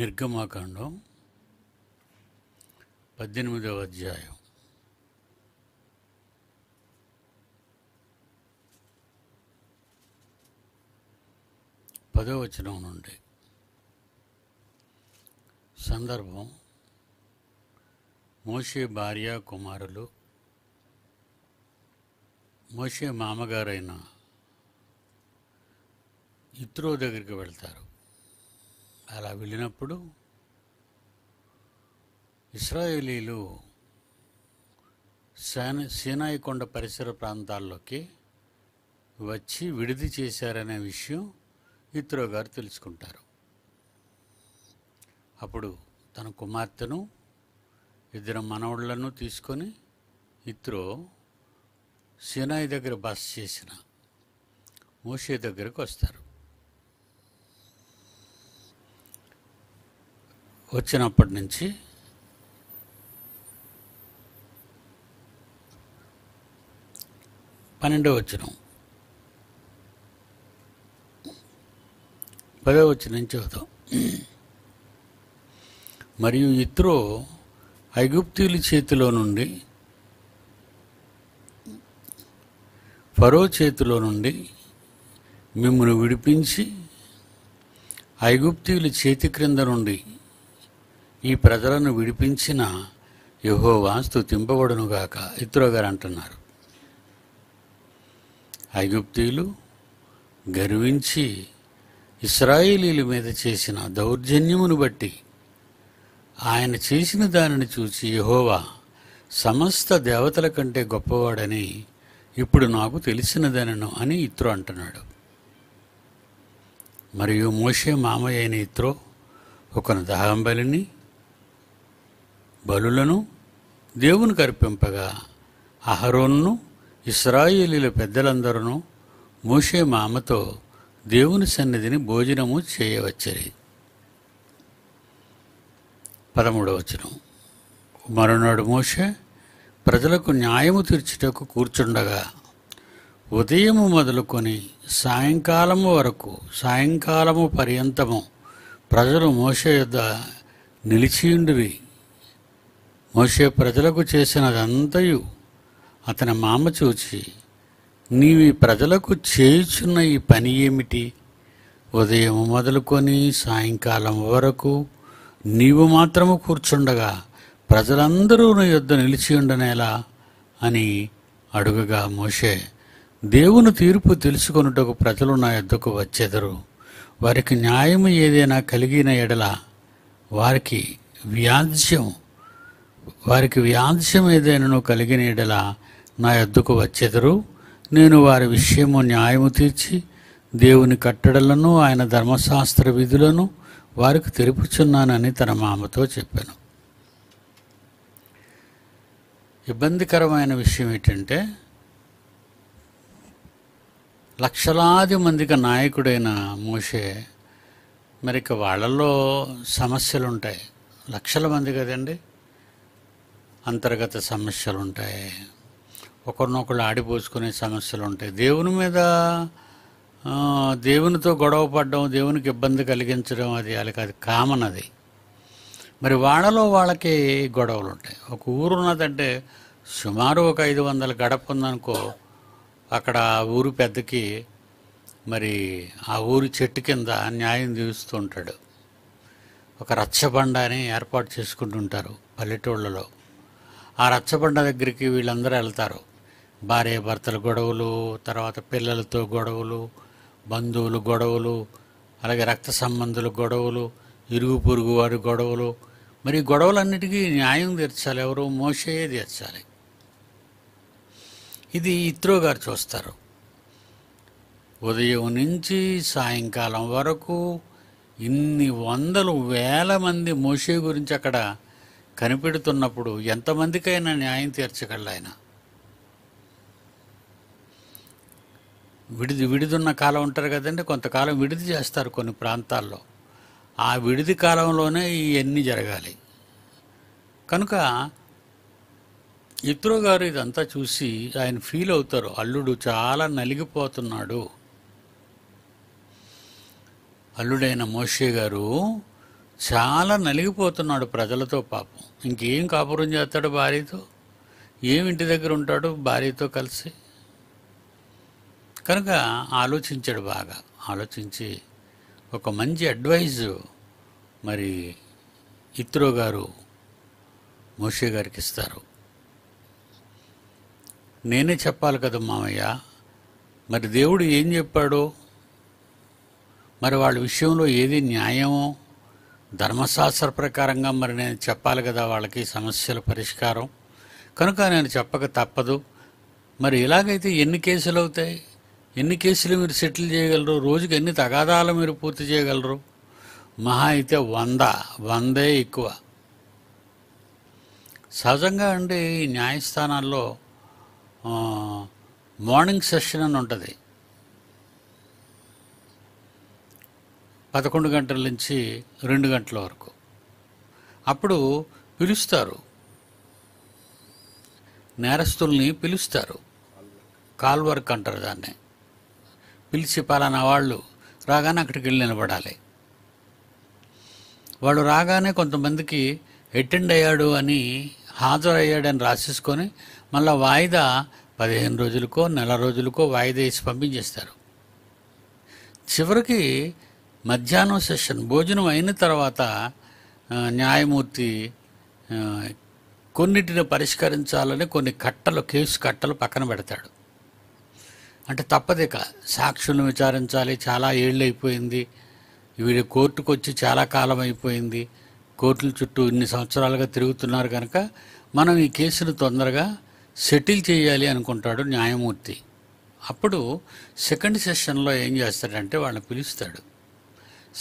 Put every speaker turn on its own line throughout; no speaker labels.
నిర్గమాకాండం పద్దెనిమిదవ అధ్యాయం పదవచనం నుండి సందర్భం మోషే భార్య కుమారులు మోషే మామగారైన ఇత్రో దగ్గరికి వెళ్తారు అలా వెళ్ళినప్పుడు ఇస్రాయేలీలు సేన సీనాయికొండ కొండ పరిసర ప్రాంతాల్లోకి వచ్చి విడిది చేశారనే విషయం ఇత్రో గారు తెలుసుకుంటారు అప్పుడు తన కుమార్తెను ఇద్దరు మనవళ్లను తీసుకొని ఇత్రో సీనాయి దగ్గర బస చేసిన మోషే దగ్గరకు వస్తారు వచ్చినప్పటి నుంచి పన్నెండో వచ్చిన పదో వచ్చిన చదువుతాం మరియు ఇత్రో ఐగుప్తీయుల చేతిలో నుండి ఫరో చేతిలో నుండి మిమ్మల్ని విడిపించి ఐగుప్తీయుల చేతి క్రింద నుండి ఈ ప్రజలను విడిపించిన యహోవా స్థుతింపబడునుగాక ఇత్రో గారు అంటున్నారు ఐగుప్తీయులు గర్వించి ఇస్రాయేలీల మీద చేసిన దౌర్జన్యమును బట్టి ఆయన చేసిన దానిని చూసి యహోవా సమస్త దేవతల కంటే గొప్పవాడని ఇప్పుడు నాకు తెలిసినదనను అని ఇత్రో అంటున్నాడు మరియు మోషే మామయ్య అయిన ఇత్రో ఒకను దహాంబలిని బలులను దేవుని కర్పింపగా అహరోన్ను ఇస్రాయేలీల పెద్దలందరూ మోషే మామతో దేవుని సన్నిధిని భోజనము చేయవచ్చరి పదమూడవచనం మరునాడు మోషే ప్రజలకు న్యాయము తీర్చుటకు కూర్చుండగా ఉదయము మొదలుకొని సాయంకాలము వరకు సాయంకాలము పర్యంతము ప్రజలు మోస యొద్ద నిలిచియుండివి మోషే ప్రజలకు చేసినదంతయు అతని మామ చూచి నీవి ప్రజలకు చేయుచున్న ఈ పని ఏమిటి ఉదయం మొదలుకొని సాయంకాలం వరకు నీవు మాత్రము కూర్చుండగా ప్రజలందరూ నీ యొద్ నిలిచి ఉండనేలా అని అడుగగా మోషే దేవుని తీర్పు తెలుసుకొనుటకు ప్రజలు నా యొద్దకు వచ్చెదరు వారికి న్యాయం ఏదైనా కలిగిన ఎడల వారికి వ్యాజ్యం వారికి వ్యాధ్యం ఏదైనా కలిగిన ఎడల నా ఎద్దుకు వచ్చెదరు నేను వారి విషయము న్యాయము తీర్చి దేవుని కట్టడలను ఆయన ధర్మశాస్త్ర విధులను వారికి తెలుపుచున్నానని తన మామతో చెప్పాను ఇబ్బందికరమైన విషయం ఏంటంటే లక్షలాది మందికి నాయకుడైన మోషే మరిక వాళ్ళల్లో సమస్యలుంటాయి లక్షల మంది కదండి అంతర్గత సమస్యలు ఉంటాయి ఒకరినొకరు ఆడిపోసుకునే సమస్యలు ఉంటాయి దేవుని మీద దేవునితో గొడవ పడడం దేవునికి ఇబ్బంది కలిగించడం అది వాళ్ళకి అది కామన్ అది మరి వాళ్ళలో వాళ్ళకి గొడవలు ఉంటాయి ఒక ఊరు ఉన్నదంటే సుమారు ఒక ఐదు వందల గడప ఉందనుకో అక్కడ ఆ ఊరు పెద్దకి మరి ఆ ఊరి చెట్టు కింద న్యాయం తీరుస్తూ ఉంటాడు ఒక రచ్చబండ అని ఏర్పాటు చేసుకుంటుంటారు పల్లెటూళ్ళలో ఆ రచ్చబండ దగ్గరికి వీళ్ళందరూ వెళ్తారు భార్య భర్తల గొడవలు తర్వాత పిల్లలతో గొడవలు బంధువులు గొడవలు అలాగే రక్త సంబంధులు గొడవలు ఇరుగు పొరుగు వారి గొడవలు మరి గొడవలన్నిటికీ న్యాయం తీర్చాలి ఎవరు మోసే తీర్చాలి ఇది ఇత్రో గారు చూస్తారు ఉదయం నుంచి సాయంకాలం వరకు ఇన్ని వందలు వేల మంది మోసే గురించి అక్కడ కనిపెడుతున్నప్పుడు ఎంతమందికైనా న్యాయం తీర్చగల ఆయన విడిది విడిదిన్న కాలం ఉంటారు కదండి కొంతకాలం విడిది చేస్తారు కొన్ని ప్రాంతాల్లో ఆ విడిది కాలంలోనే ఇవన్నీ జరగాలి కనుక ఇత్రో గారు ఇదంతా చూసి ఆయన ఫీల్ అవుతారు అల్లుడు చాలా నలిగిపోతున్నాడు అల్లుడైన మోషే గారు చాలా నలిగిపోతున్నాడు ప్రజలతో పాపం ఇంకేం కాపురం చేస్తాడు భార్యతో ఏం ఇంటి దగ్గర ఉంటాడు భార్యతో కలిసి కనుక ఆలోచించాడు బాగా ఆలోచించి ఒక మంచి అడ్వైజ్ మరి ఇత్రో గారు మోషే గారికి ఇస్తారు నేనే చెప్పాలి కదా మామయ్య మరి దేవుడు ఏం చెప్పాడు మరి వాళ్ళ విషయంలో ఏది న్యాయమో ధర్మశాస్త్ర ప్రకారంగా మరి నేను చెప్పాలి కదా వాళ్ళకి సమస్యల పరిష్కారం కనుక నేను చెప్పక తప్పదు మరి ఇలాగైతే ఎన్ని కేసులు అవుతాయి ఎన్ని కేసులు మీరు సెటిల్ చేయగలరు రోజుకి ఎన్ని తగాదాలు మీరు పూర్తి చేయగలరు మహా అయితే వంద వందే ఎక్కువ సహజంగా అండి న్యాయస్థానాల్లో మార్నింగ్ సెషన్ అని ఉంటుంది పదకొండు గంటల నుంచి రెండు గంటల వరకు అప్పుడు పిలుస్తారు నేరస్తుల్ని పిలుస్తారు కాల్ వర్క్ అంటారు దాన్ని పిలిచి పలానా వాళ్ళు రాగానే అక్కడికి వెళ్ళి నిలబడాలి వాళ్ళు రాగానే కొంతమందికి అటెండ్ అయ్యాడు అని హాజరయ్యాడని రాసేసుకొని మళ్ళీ వాయిదా పదిహేను రోజులకో నెల రోజులకో వాయిదా వేసి పంపించేస్తారు చివరికి మధ్యాహ్నం సెషన్ భోజనం అయిన తర్వాత న్యాయమూర్తి కొన్నిటిని పరిష్కరించాలని కొన్ని కట్టలు కేసు కట్టలు పక్కన పెడతాడు అంటే తప్పదిక సాక్షులను విచారించాలి చాలా ఏళ్ళు అయిపోయింది వీడు కోర్టుకు వచ్చి చాలా కాలం అయిపోయింది కోర్టుల చుట్టూ ఇన్ని సంవత్సరాలుగా తిరుగుతున్నారు కనుక మనం ఈ కేసును తొందరగా సెటిల్ చేయాలి అనుకుంటాడు న్యాయమూర్తి అప్పుడు సెకండ్ సెషన్లో ఏం చేస్తాడంటే వాళ్ళని పిలుస్తాడు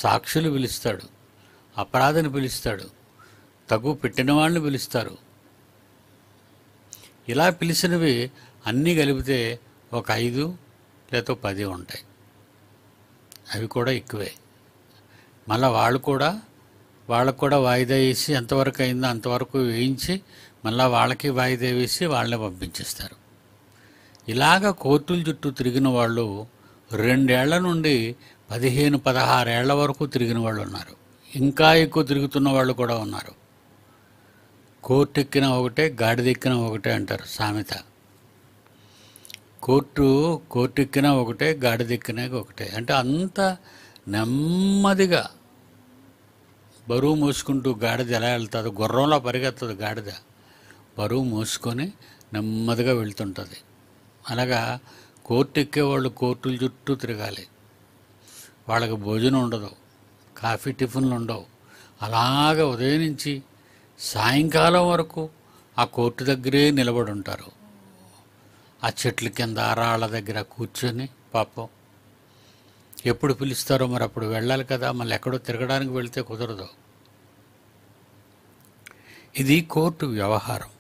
సాక్షులు పిలుస్తాడు అపరాధిని పిలుస్తాడు తగు పెట్టిన వాళ్ళని పిలుస్తారు ఇలా పిలిచినవి అన్నీ కలిపితే ఒక ఐదు లేదా పది ఉంటాయి అవి కూడా ఎక్కువే మళ్ళీ వాళ్ళు కూడా వాళ్ళకు కూడా వాయిదా వేసి ఎంతవరకు అయిందో అంతవరకు వేయించి మళ్ళీ వాళ్ళకి వాయిదా వేసి వాళ్ళని పంపించేస్తారు ఇలాగ కోర్టుల చుట్టూ తిరిగిన వాళ్ళు రెండేళ్ల నుండి పదిహేను పదహారేళ్ల వరకు తిరిగిన వాళ్ళు ఉన్నారు ఇంకా ఎక్కువ తిరుగుతున్న వాళ్ళు కూడా ఉన్నారు కోర్టు ఎక్కిన ఒకటే గాడిదెక్కిన ఒకటే అంటారు సామెత కోర్టు కోర్టు ఎక్కిన ఒకటే గాడిదెక్కినా ఒకటే అంటే అంత నెమ్మదిగా బరువు మోసుకుంటూ గాడిద ఎలా వెళ్తుంది గుర్రంలో పరిగెత్తదు గాడిద బరువు మోసుకొని నెమ్మదిగా వెళ్తుంటుంది అలాగా కోర్టు ఎక్కేవాళ్ళు కోర్టుల చుట్టూ తిరగాలి వాళ్ళకి భోజనం ఉండదు కాఫీ టిఫిన్లు ఉండవు అలాగ ఉదయం నుంచి సాయంకాలం వరకు ఆ కోర్టు దగ్గరే నిలబడి ఉంటారు ఆ చెట్ల కింద రాళ్ళ దగ్గర కూర్చొని పాపం ఎప్పుడు పిలుస్తారో మరి అప్పుడు వెళ్ళాలి కదా మళ్ళీ ఎక్కడో తిరగడానికి వెళితే కుదరదు ఇది కోర్టు వ్యవహారం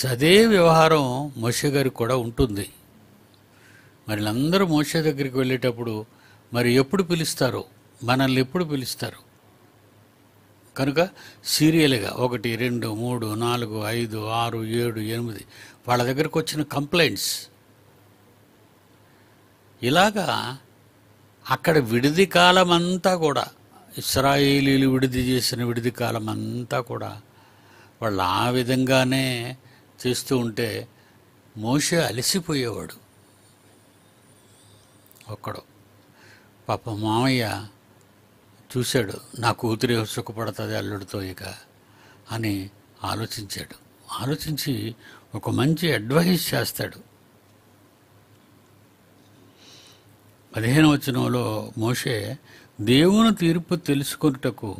సదే వ్యవహారం మోషే గారికి కూడా ఉంటుంది మరి అందరూ మోషే దగ్గరికి వెళ్ళేటప్పుడు మరి ఎప్పుడు పిలుస్తారో మనల్ని ఎప్పుడు పిలుస్తారు కనుక సీరియల్గా ఒకటి రెండు మూడు నాలుగు ఐదు ఆరు ఏడు ఎనిమిది వాళ్ళ దగ్గరకు వచ్చిన కంప్లైంట్స్ ఇలాగా అక్కడ విడిది కాలం అంతా కూడా ఇస్రాయేలీలు విడిది చేసిన విడిది కాలం అంతా కూడా వాళ్ళు ఆ విధంగానే చేస్తూ ఉంటే మోసే అలసిపోయేవాడు ఒక్కడు పాప మామయ్య చూశాడు నా కూతురి సుఖపడుతుంది అల్లుడితో ఇక అని ఆలోచించాడు ఆలోచించి ఒక మంచి అడ్వైస్ చేస్తాడు పదిహేను వచనంలో మోషే దేవుని తీర్పు తెలుసుకున్నటకు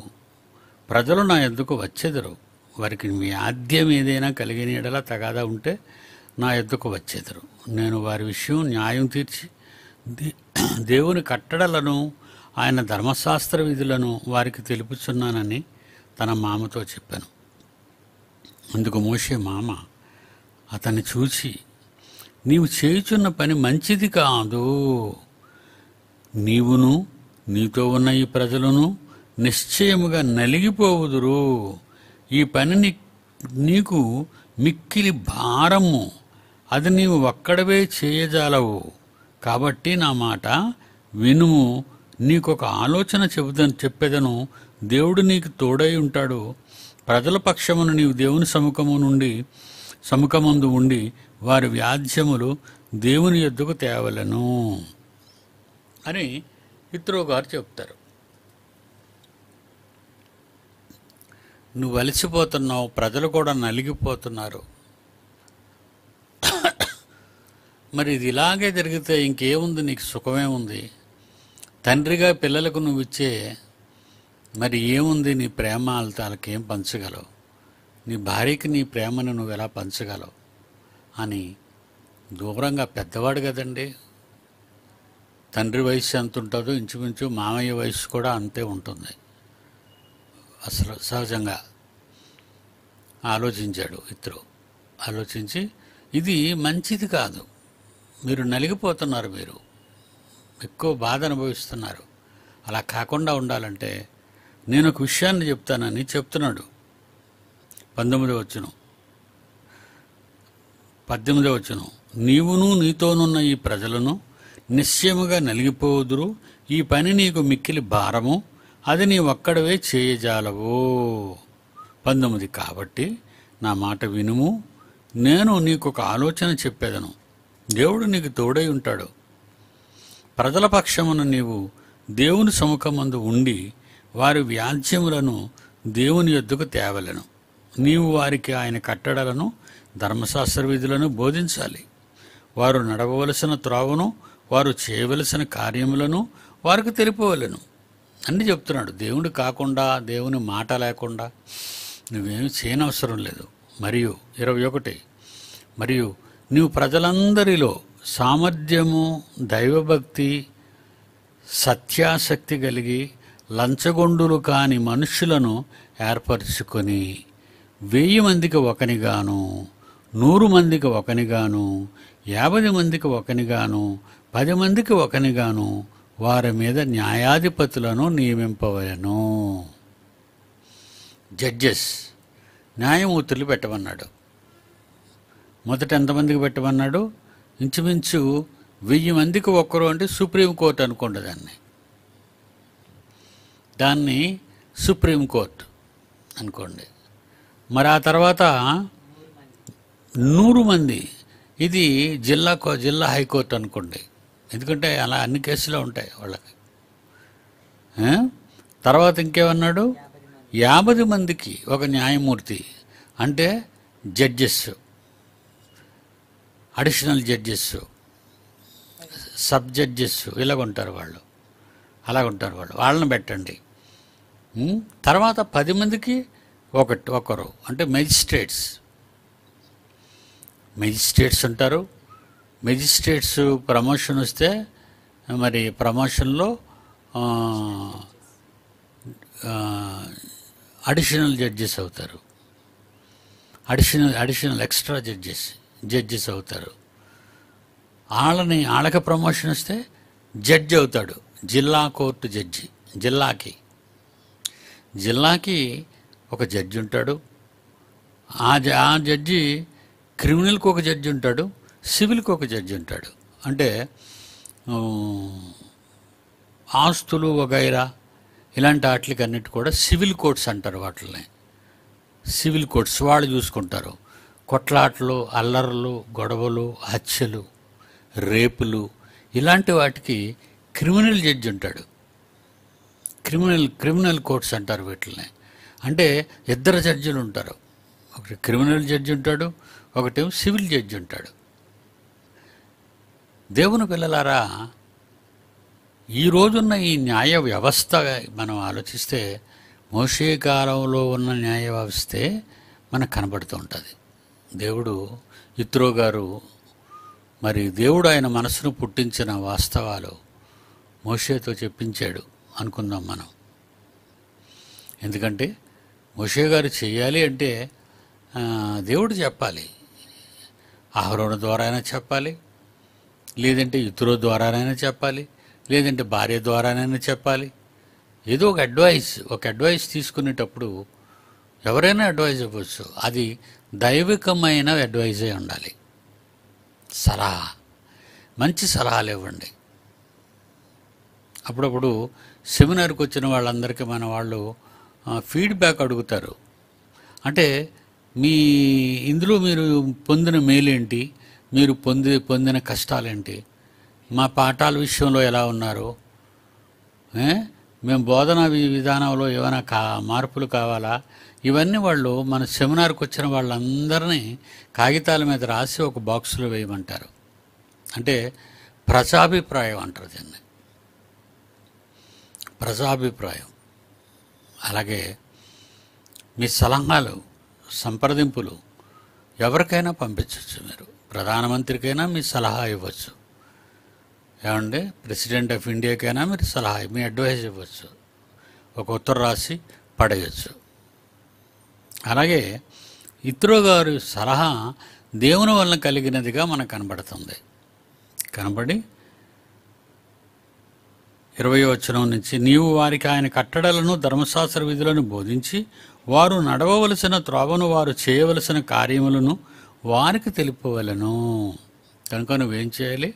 ప్రజలు నా ఎద్దుకు వచ్చెదరు వారికి మీ ఆద్యం ఏదైనా కలిగిన ఎడలా తగాదా ఉంటే నా ఎద్దుకు వచ్చేదరు నేను వారి విషయం న్యాయం తీర్చి దేవుని కట్టడలను ఆయన ధర్మశాస్త్ర విధులను వారికి తెలుపుచున్నానని తన మామతో చెప్పాను అందుకు మోసే మామ అతన్ని చూచి నీవు చేయుచున్న పని మంచిది కాదు నీవును నీతో ఉన్న ఈ ప్రజలను నిశ్చయముగా నలిగిపోవుదురు ఈ పనిని నీకు మిక్కిలి భారము అది నీవు ఒక్కడవే చేయజాలవు కాబట్టి నా మాట వినుము నీకొక ఆలోచన చెబుదని చెప్పేదను దేవుడు నీకు తోడై ఉంటాడు ప్రజల పక్షమును నీవు దేవుని సముఖము నుండి సముఖమందు ఉండి వారి వ్యాధ్యములు దేవుని ఎద్దుకు తేవలను అని ఇత్రో గారు చెప్తారు నువ్వు అలసిపోతున్నావు ప్రజలు కూడా నలిగిపోతున్నారు మరి ఇది ఇలాగే జరిగితే ఇంకేముంది నీకు సుఖమే ఉంది తండ్రిగా పిల్లలకు నువ్వు ఇచ్చే మరి ఏముంది నీ ప్రేమ వాళ్ళకేం పంచగలవు నీ భార్యకి నీ ప్రేమను నువ్వు ఎలా పంచగలవు అని దూరంగా పెద్దవాడు కదండి తండ్రి వయసు ఎంత ఉంటుందో ఇంచుమించు మామయ్య వయసు కూడా అంతే ఉంటుంది అసలు సహజంగా ఆలోచించాడు ఇతరు ఆలోచించి ఇది మంచిది కాదు మీరు నలిగిపోతున్నారు మీరు ఎక్కువ బాధ అనుభవిస్తున్నారు అలా కాకుండా ఉండాలంటే నేను ఒక విషయాన్ని చెప్తానని చెప్తున్నాడు పంతొమ్మిదో వచ్చును పద్దెనిమిదో వచ్చును నీవును నీతోనున్న ఈ ప్రజలను నిశ్చయముగా నలిగిపోదురు ఈ పని నీకు మిక్కిలి భారము అది నీ ఒక్కడవే చేయజాలవు పంతొమ్మిది కాబట్టి నా మాట వినుము నేను నీకు ఒక ఆలోచన చెప్పేదను దేవుడు నీకు తోడై ఉంటాడు ప్రజల పక్షమున నీవు దేవుని సముఖమందు ఉండి వారి వ్యాజ్యములను దేవుని యొద్దకు తేవలను నీవు వారికి ఆయన కట్టడలను ధర్మశాస్త్ర విధులను బోధించాలి వారు నడవవలసిన త్రోవను వారు చేయవలసిన కార్యములను వారికి తెలిపవలను అన్నీ చెప్తున్నాడు దేవుడు కాకుండా దేవుని మాట లేకుండా నువ్వేమి చేయనవసరం లేదు మరియు ఇరవై ఒకటి మరియు నీవు ప్రజలందరిలో సామర్థ్యము దైవభక్తి సత్యాసక్తి కలిగి లంచగొండులు కాని మనుష్యులను ఏర్పరచుకొని వెయ్యి మందికి ఒకనిగాను నూరు మందికి ఒకనిగాను యాభై మందికి ఒకనిగాను పది మందికి ఒకనిగాను వారి మీద న్యాయాధిపతులను నియమింపవలను జడ్జెస్ న్యాయమూర్తులు పెట్టమన్నాడు మొదట ఎంతమందికి పెట్టమన్నాడు ఇంచుమించు వెయ్యి మందికి ఒక్కరు అంటే సుప్రీంకోర్టు అనుకోండి దాన్ని దాన్ని సుప్రీంకోర్టు అనుకోండి మరి ఆ తర్వాత నూరు మంది ఇది జిల్లా జిల్లా హైకోర్టు అనుకోండి ఎందుకంటే అలా అన్ని కేసులు ఉంటాయి వాళ్ళకి తర్వాత ఇంకేమన్నాడు యాభై మందికి ఒక న్యాయమూర్తి అంటే judges additional judges sub judges ఉంటారు వాళ్ళు ఉంటారు వాళ్ళు వాళ్ళని పెట్టండి తర్వాత పది మందికి ఒకటి ఒకరు అంటే మెజిస్ట్రేట్స్ మెజిస్ట్రేట్స్ ఉంటారు మెజిస్ట్రేట్స్ ప్రమోషన్ వస్తే మరి ప్రమోషన్లో అడిషనల్ జడ్జెస్ అవుతారు additional additional extra judges judges అవుతారు వాళ్ళని వాళ్ళకి ప్రమోషన్ వస్తే జడ్జి అవుతాడు జిల్లా కోర్టు జడ్జి జిల్లాకి జిల్లాకి ఒక జడ్జి ఉంటాడు ఆ ఆ జడ్జి క్రిమినల్కి ఒక జడ్జి ఉంటాడు సివిల్కి ఒక జడ్జి ఉంటాడు అంటే ఆస్తులు వగైరా ఇలాంటి వాటికి అన్నిటి కూడా సివిల్ కోర్ట్స్ అంటారు వాటిని సివిల్ కోర్ట్స్ వాళ్ళు చూసుకుంటారు కొట్లాట్లు అల్లర్లు గొడవలు హత్యలు రేపులు ఇలాంటి వాటికి క్రిమినల్ జడ్జి ఉంటాడు క్రిమినల్ క్రిమినల్ కోర్ట్స్ అంటారు వీటిని అంటే ఇద్దరు జడ్జిలు ఉంటారు ఒకటి క్రిమినల్ జడ్జి ఉంటాడు ఒకటి సివిల్ జడ్జి ఉంటాడు దేవుని పిల్లలారా ఈ రోజున్న ఈ న్యాయ వ్యవస్థ మనం ఆలోచిస్తే మోషే కాలంలో ఉన్న న్యాయ వ్యవస్థే మనకు కనబడుతూ ఉంటుంది దేవుడు ఇత్రో గారు మరి దేవుడు ఆయన మనసును పుట్టించిన వాస్తవాలు మోషేతో చెప్పించాడు అనుకుందాం మనం ఎందుకంటే మోషే గారు చేయాలి అంటే దేవుడు చెప్పాలి ఆహరణ ద్వారా అయినా చెప్పాలి లేదంటే ఇతరుల ద్వారానైనా చెప్పాలి లేదంటే భార్య ద్వారానైనా చెప్పాలి ఏదో ఒక అడ్వైస్ ఒక అడ్వైస్ తీసుకునేటప్పుడు ఎవరైనా అడ్వైజ్ ఇవ్వచ్చు అది దైవికమైన అడ్వైజే ఉండాలి సలహా మంచి సలహాలు ఇవ్వండి అప్పుడప్పుడు సెమినార్కి వచ్చిన వాళ్ళందరికీ మన వాళ్ళు ఫీడ్బ్యాక్ అడుగుతారు అంటే మీ ఇందులో మీరు పొందిన మేలేంటి మీరు పొంది పొందిన కష్టాలేంటి మా పాఠాల విషయంలో ఎలా ఉన్నారు మేము బోధన విధానంలో ఏమైనా కా మార్పులు కావాలా ఇవన్నీ వాళ్ళు మన సెమినార్కి వచ్చిన వాళ్ళందరినీ కాగితాల మీద రాసి ఒక బాక్సులో వేయమంటారు అంటే ప్రజాభిప్రాయం అంటారు దీన్ని ప్రజాభిప్రాయం అలాగే మీ సలహాలు సంప్రదింపులు ఎవరికైనా పంపించవచ్చు మీరు ప్రధానమంత్రికైనా మీ సలహా ఇవ్వచ్చు ఏమండి ప్రెసిడెంట్ ఆఫ్ ఇండియాకైనా మీరు సలహా మీ అడ్వైజ్ ఇవ్వచ్చు ఒక ఉత్తరం రాసి పడేయచ్చు అలాగే ఇత్రో గారి సలహా దేవుని వలన కలిగినదిగా మనకు కనబడుతుంది కనబడి ఇరవై వచనం నుంచి నీవు వారికి ఆయన కట్టడలను ధర్మశాస్త్ర విధులను బోధించి వారు నడవవలసిన త్రోవను వారు చేయవలసిన కార్యములను వారికి తెలుపవలను కనుక నువ్వేం చేయాలి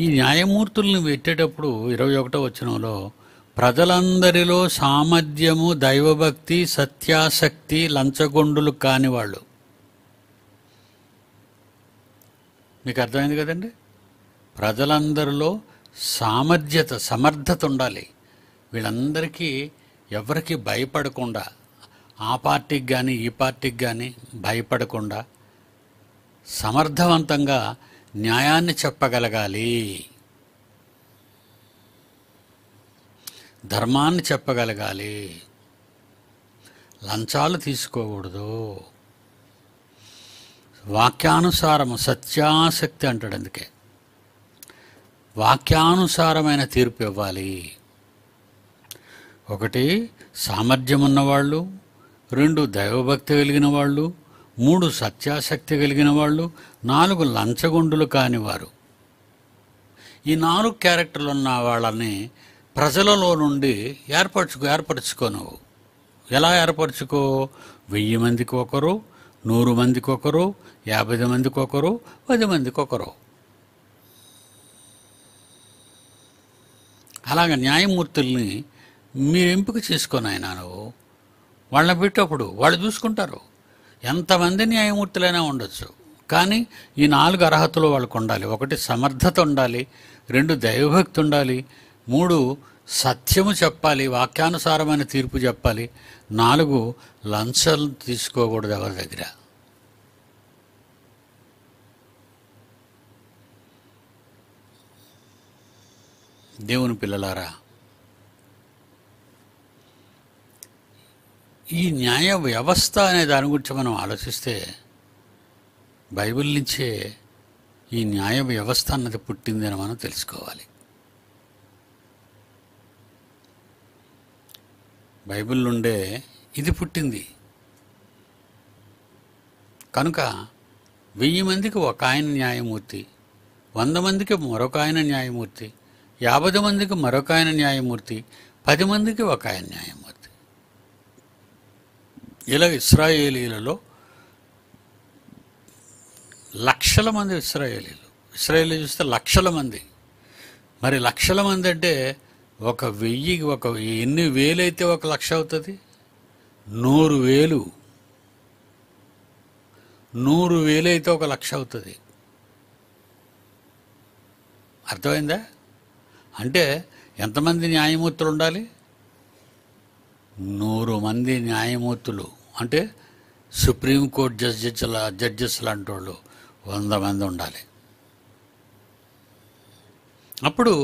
ఈ న్యాయమూర్తులను పెట్టేటప్పుడు ఇరవై ఒకటో వచనంలో ప్రజలందరిలో సామర్థ్యము దైవభక్తి సత్యాసక్తి లంచగొండులు కాని వాళ్ళు మీకు అర్థమైంది కదండి ప్రజలందరిలో సామర్థ్యత సమర్థత ఉండాలి వీళ్ళందరికీ ఎవరికి భయపడకుండా ఆ పార్టీకి కానీ ఈ పార్టీకి కానీ భయపడకుండా సమర్థవంతంగా న్యాయాన్ని చెప్పగలగాలి ధర్మాన్ని చెప్పగలగాలి లంచాలు తీసుకోకూడదు వాక్యానుసారము సత్యాసక్తి అంటాడు అందుకే వాక్యానుసారమైన తీర్పు ఇవ్వాలి ఒకటి సామర్థ్యం ఉన్నవాళ్ళు రెండు దైవభక్తి కలిగిన వాళ్ళు మూడు సత్యాసక్తి కలిగిన వాళ్ళు నాలుగు లంచగొండులు కానివారు ఈ నాలుగు క్యారెక్టర్లు ఉన్న వాళ్ళని ప్రజలలో నుండి ఏర్పరచుకు ఏర్పరచుకోను ఎలా ఏర్పరచుకో వెయ్యి మందికి ఒకరు నూరు మందికి ఒకరు యాభై మందికి ఒకరు పది మందికి ఒకరు అలాగ న్యాయమూర్తుల్ని మీరు ఎంపిక చేసుకొని ఆయన నువ్వు వాళ్ళని పెట్టేప్పుడు వాళ్ళు చూసుకుంటారు ఎంతమంది న్యాయమూర్తులైనా ఉండొచ్చు కానీ ఈ నాలుగు అర్హతలు వాళ్ళకు ఉండాలి ఒకటి సమర్థత ఉండాలి రెండు దైవభక్తి ఉండాలి మూడు సత్యము చెప్పాలి వాక్యానుసారమైన తీర్పు చెప్పాలి నాలుగు లంచం తీసుకోకూడదు ఎవరి దగ్గర దేవుని పిల్లలారా ఈ న్యాయ వ్యవస్థ అనే దాని గురించి మనం ఆలోచిస్తే బైబిల్ నుంచే ఈ న్యాయ వ్యవస్థ అన్నది పుట్టిందని మనం తెలుసుకోవాలి బైబిల్ నుండే ఇది పుట్టింది కనుక వెయ్యి మందికి ఒక ఆయన న్యాయమూర్తి వంద మందికి మరొక ఆయన న్యాయమూర్తి యాభై మందికి మరొక ఆయన న్యాయమూర్తి పది మందికి ఒక ఆయన న్యాయమూర్తి ఇలా ఇస్రాయేలీలలో లక్షల మంది ఇస్రాయేలీలు ఇస్రాయేలీ చూస్తే లక్షల మంది మరి లక్షల మంది అంటే ఒక వెయ్యి ఒక ఎన్ని వేలైతే ఒక లక్ష అవుతుంది నూరు వేలు నూరు వేలైతే ఒక లక్ష అవుతుంది అర్థమైందా అంటే ఎంతమంది న్యాయమూర్తులు ఉండాలి నూరు మంది న్యాయమూర్తులు అంటే సుప్రీంకోర్టు జడ్జిల జడ్జెస్ లాంటి వాళ్ళు వంద మంది ఉండాలి అప్పుడు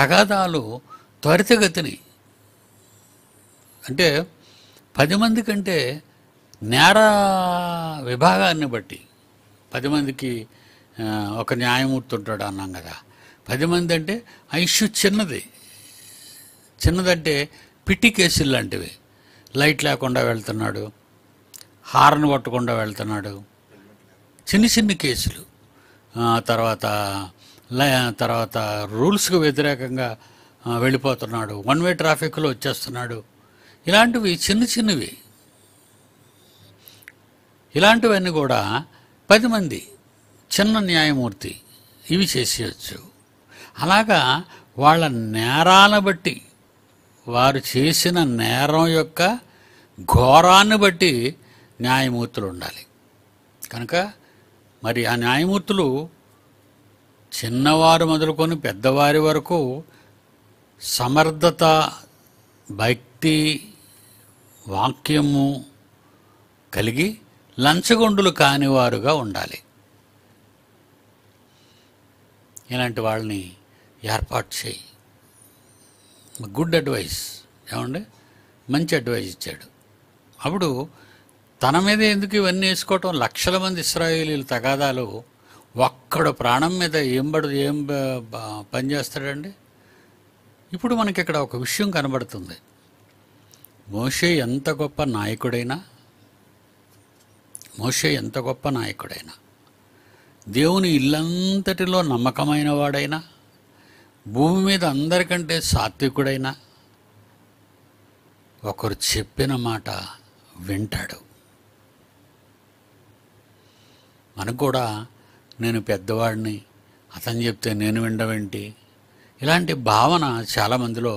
తగాదాలు త్వరితగతిని అంటే పది మంది కంటే నేర విభాగాన్ని బట్టి పది మందికి ఒక న్యాయమూర్తి ఉంటాడు అన్నాం కదా పది మంది అంటే ఐష్యు చిన్నది చిన్నదంటే పిట్టి కేసులు లాంటివి లైట్ లేకుండా వెళ్తున్నాడు హారన్ కొట్టకుండా వెళ్తున్నాడు చిన్న చిన్న కేసులు తర్వాత తర్వాత రూల్స్కు వ్యతిరేకంగా వెళ్ళిపోతున్నాడు వన్ వే ట్రాఫిక్లో వచ్చేస్తున్నాడు ఇలాంటివి చిన్న చిన్నవి ఇలాంటివన్నీ కూడా పది మంది చిన్న న్యాయమూర్తి ఇవి చేసేయచ్చు అలాగా వాళ్ళ నేరాలను బట్టి వారు చేసిన నేరం యొక్క ఘోరాన్ని బట్టి న్యాయమూర్తులు ఉండాలి కనుక మరి ఆ న్యాయమూర్తులు చిన్నవారు మొదలుకొని పెద్దవారి వరకు సమర్థత భక్తి వాక్యము కలిగి లంచగొండులు కానివారుగా ఉండాలి ఇలాంటి వాళ్ళని ఏర్పాటు చేయి గుడ్ అడ్వైస్ ఏమండి మంచి అడ్వైస్ ఇచ్చాడు అప్పుడు తన మీద ఎందుకు ఇవన్నీ వేసుకోవటం లక్షల మంది ఇస్రాయేలీల తగాదాలు ఒక్కడు ప్రాణం మీద ఏం పడు ఏం పనిచేస్తాడండి ఇప్పుడు మనకి ఇక్కడ ఒక విషయం కనబడుతుంది మోషే ఎంత గొప్ప నాయకుడైనా మోషే ఎంత గొప్ప నాయకుడైనా దేవుని ఇల్లంతటిలో నమ్మకమైన వాడైనా భూమి మీద అందరికంటే సాత్వికుడైనా ఒకరు చెప్పిన మాట వింటాడు మనకు కూడా నేను పెద్దవాడిని అతను చెప్తే నేను వినవేంటి ఇలాంటి భావన చాలామందిలో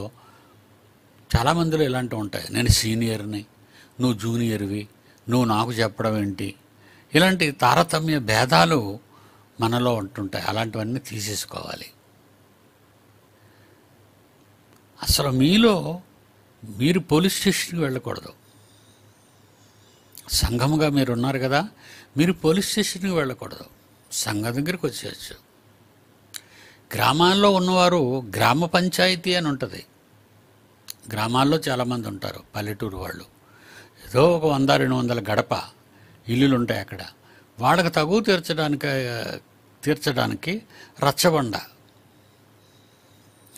చాలామందిలో ఇలాంటివి ఉంటాయి నేను సీనియర్ని నువ్వు జూనియర్వి నువ్వు నాకు చెప్పడం ఏంటి ఇలాంటి తారతమ్య భేదాలు మనలో ఉంటుంటాయి అలాంటివన్నీ తీసేసుకోవాలి అసలు మీలో మీరు పోలీస్ స్టేషన్కి వెళ్ళకూడదు సంఘముగా మీరు ఉన్నారు కదా మీరు పోలీస్ స్టేషన్కి వెళ్ళకూడదు సంఘం దగ్గరికి వచ్చేయచ్చు గ్రామాల్లో ఉన్నవారు గ్రామ పంచాయతీ అని ఉంటుంది గ్రామాల్లో చాలామంది ఉంటారు పల్లెటూరు వాళ్ళు ఏదో ఒక వంద రెండు వందల గడప ఇల్లులు ఉంటాయి అక్కడ వాళ్ళకి తగు తీర్చడానికి తీర్చడానికి రచ్చబండ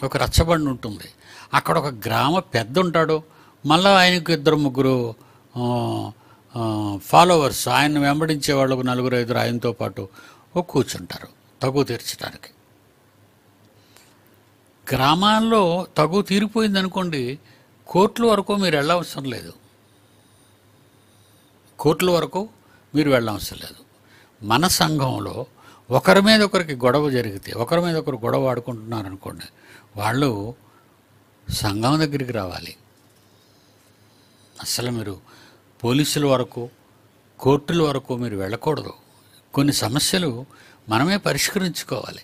ఒక రచ్చబండ ఉంటుంది అక్కడ ఒక గ్రామ పెద్ద ఉంటాడు మళ్ళీ ఆయనకు ఇద్దరు ముగ్గురు ఫాలోవర్స్ ఆయన వెంబడించే వాళ్ళు నలుగురు ఐదురు ఆయనతో పాటు కూర్చుంటారు తగు తీర్చడానికి గ్రామాల్లో తగు తీరిపోయింది అనుకోండి కోర్టుల వరకు మీరు వెళ్ళవసరం లేదు కోర్టుల వరకు మీరు వెళ్ళవసరం లేదు మన సంఘంలో ఒకరి మీద ఒకరికి గొడవ జరిగితే ఒకరి మీద ఒకరు గొడవ ఆడుకుంటున్నారు అనుకోండి వాళ్ళు సంఘం దగ్గరికి రావాలి అసలు మీరు పోలీసుల వరకు కోర్టుల వరకు మీరు వెళ్ళకూడదు కొన్ని సమస్యలు మనమే పరిష్కరించుకోవాలి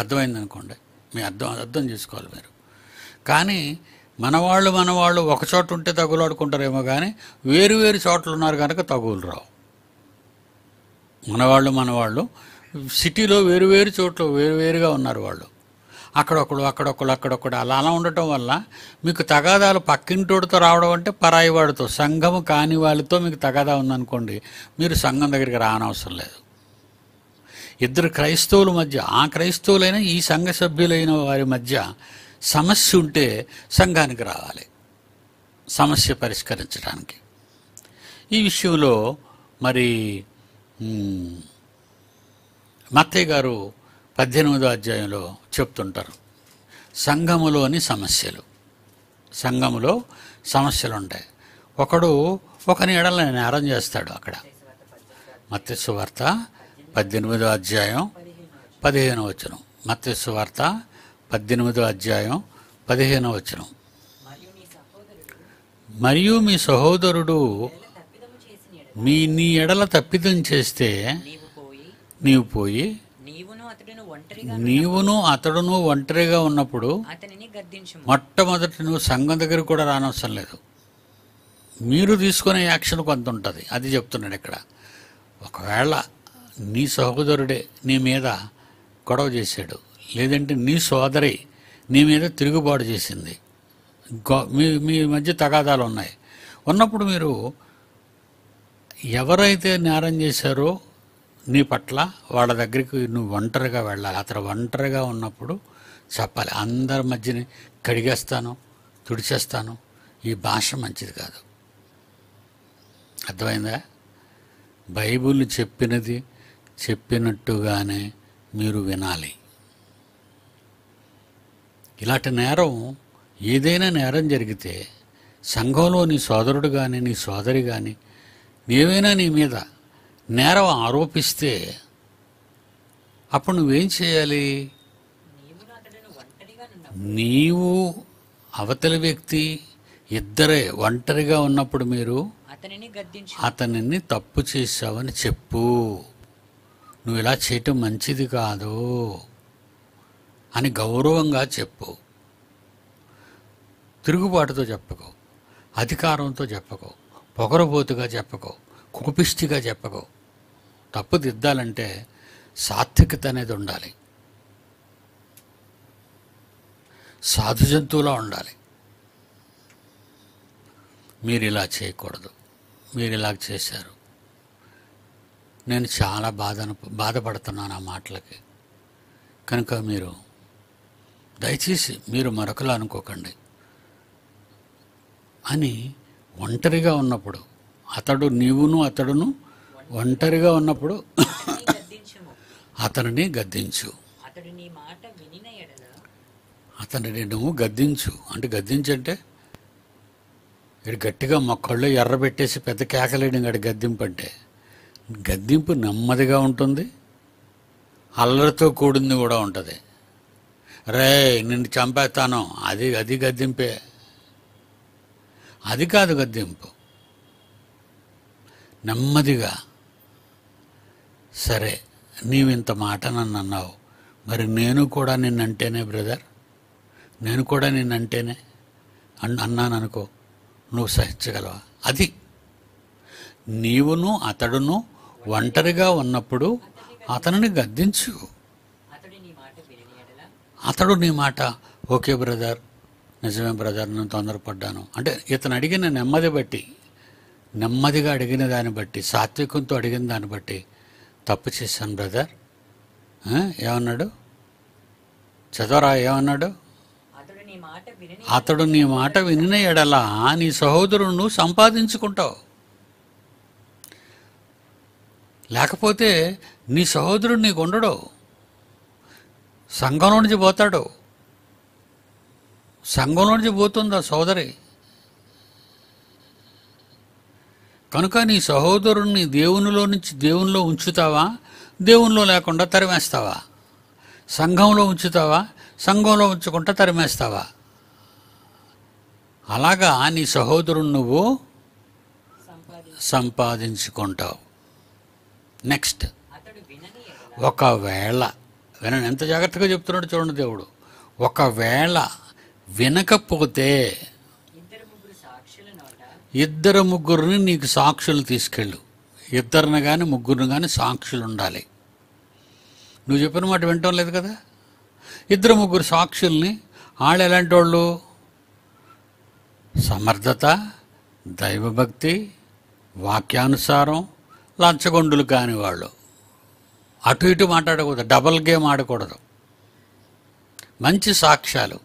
అర్థమైందనుకోండి మీ అర్థం అర్థం చేసుకోవాలి మీరు కానీ మనవాళ్ళు మనవాళ్ళు ఒక చోట ఉంటే తగులాడుకుంటారేమో కానీ వేరు వేరు చోట్లు ఉన్నారు కనుక తగులు రావు మనవాళ్ళు మనవాళ్ళు సిటీలో వేరు వేరు చోట్ల వేరువేరుగా ఉన్నారు వాళ్ళు అక్కడొకడు అక్కడొకడు అక్కడొకడు అలా అలా ఉండటం వల్ల మీకు తగాదాలు పక్కింటోడితో రావడం అంటే పరాయి వాడితో సంఘము కాని వాళ్ళతో మీకు తగాదా ఉందనుకోండి మీరు సంఘం దగ్గరికి రానవసరం లేదు ఇద్దరు క్రైస్తవుల మధ్య ఆ క్రైస్తవులైన ఈ సంఘ సభ్యులైన వారి మధ్య సమస్య ఉంటే సంఘానికి రావాలి సమస్య పరిష్కరించడానికి ఈ విషయంలో మరి మత్తయ్య గారు పద్దెనిమిదో అధ్యాయంలో చెప్తుంటారు సంఘములోని సమస్యలు సంఘములో సమస్యలు ఉంటాయి ఒకడు ఒకని ఎడల నేరం చేస్తాడు అక్కడ వార్త పద్దెనిమిదో అధ్యాయం పదిహేను వచనం మత్స్సు వార్త పద్దెనిమిదో అధ్యాయం పదిహేను వచనం మరియు మీ సహోదరుడు మీ నీ ఎడల తప్పిదం చేస్తే నీవు పోయి నీవును అతడును ఒంటరిగా ఉన్నప్పుడు మొట్టమొదటి నువ్వు సంఘం దగ్గర కూడా రానవసరం లేదు మీరు తీసుకునే యాక్షన్ కొంత ఉంటుంది అది చెప్తున్నాడు ఇక్కడ ఒకవేళ నీ సహోదరుడే నీ మీద గొడవ చేశాడు లేదంటే నీ సోదరి నీ మీద తిరుగుబాటు చేసింది మీ మీ మధ్య తగాదాలు ఉన్నాయి ఉన్నప్పుడు మీరు ఎవరైతే నేరం చేశారో నీ పట్ల వాళ్ళ దగ్గరికి నువ్వు ఒంటరిగా వెళ్ళాలి అతను ఒంటరిగా ఉన్నప్పుడు చెప్పాలి అందరి మధ్యని కడిగేస్తాను తుడిచేస్తాను ఈ భాష మంచిది కాదు అర్థమైందా బైబుల్ చెప్పినది చెప్పినట్టుగానే మీరు వినాలి ఇలాంటి నేరం ఏదైనా నేరం జరిగితే సంఘంలో నీ సోదరుడు కానీ నీ సోదరి కానీ నీవైనా నీ మీద నేరం ఆరోపిస్తే అప్పుడు నువ్వేం చేయాలి నీవు అవతలి వ్యక్తి ఇద్దరే ఒంటరిగా ఉన్నప్పుడు మీరు అతనిని తప్పు చేశావని చెప్పు నువ్వు ఇలా చేయటం మంచిది కాదు అని గౌరవంగా చెప్పు తిరుగుబాటుతో చెప్పకు అధికారంతో చెప్పకు పొగరబోతుగా చెప్పకు కోపిష్టిగా చెప్పకు తప్పు దిద్దాలంటే సాత్వికత అనేది ఉండాలి సాధు జంతువులా ఉండాలి మీరు ఇలా చేయకూడదు మీరు ఇలా చేశారు నేను చాలా బాధ బాధపడుతున్నాను ఆ మాటలకి కనుక మీరు దయచేసి మీరు మరొకలా అనుకోకండి అని ఒంటరిగా ఉన్నప్పుడు అతడు నీవును అతడును ఒంటరిగా ఉన్నప్పుడు అతనిని గద్దించు అతనిని నువ్వు గద్దించు అంటే గద్దించంటే ఇడు గట్టిగా మొక్కళ్ళు ఎర్ర పెట్టేసి పెద్ద కేకలేడు గడి గద్దింపంటే గద్దింపు నెమ్మదిగా ఉంటుంది అల్లరితో కూడింది కూడా ఉంటుంది రే నిన్ను చంపేస్తాను అది అది గద్దింపే అది కాదు గద్దింపు నెమ్మదిగా సరే నీవింత మాట నన్ను అన్నావు మరి నేను కూడా నిన్నంటేనే బ్రదర్ నేను కూడా నిన్నంటేనే అన్నాను అనుకో నువ్వు సహించగలవా అది నీవును అతడును ఒంటరిగా ఉన్నప్పుడు అతనిని గద్దించు అతడు నీ మాట ఓకే బ్రదర్ నిజమే బ్రదర్ నేను తొందరపడ్డాను అంటే ఇతను అడిగిన నెమ్మది బట్టి నెమ్మదిగా అడిగిన దాన్ని బట్టి సాత్వికంతో అడిగిన దాన్ని బట్టి తప్పు చేశాను బ్రదర్ ఏమన్నాడు చదవరా ఏమన్నాడు అతడు నీ మాట విని ఎడలా నీ నువ్వు సంపాదించుకుంటావు లేకపోతే నీ సహోదరుడు నీకు ఉండడు సంఘంలో నుంచి పోతాడు సంఘంలో నుంచి పోతుందా సోదరి కనుక నీ సహోదరుణ్ణి దేవునిలో నుంచి దేవునిలో ఉంచుతావా దేవునిలో లేకుండా తరిమేస్తావా సంఘంలో ఉంచుతావా సంఘంలో ఉంచకుండా తరిమేస్తావా అలాగా నీ సహోదరుణ్ణి నువ్వు సంపాదించుకుంటావు నెక్స్ట్ ఒకవేళ వినని ఎంత జాగ్రత్తగా చెప్తున్నాడు చూడండి దేవుడు ఒకవేళ వినకపోతే ఇద్దరు ముగ్గురిని నీకు సాక్షులు తీసుకెళ్ళు ఇద్దరిని కానీ ముగ్గురిని కానీ సాక్షులు ఉండాలి నువ్వు చెప్పిన మాట వినటం లేదు కదా ఇద్దరు ముగ్గురు సాక్షుల్ని వాళ్ళు ఎలాంటి వాళ్ళు సమర్థత దైవభక్తి వాక్యానుసారం లంచగొండులు కానివాళ్ళు వాళ్ళు అటు ఇటు మాట్లాడకూడదు డబల్ గేమ్ ఆడకూడదు మంచి సాక్ష్యాలు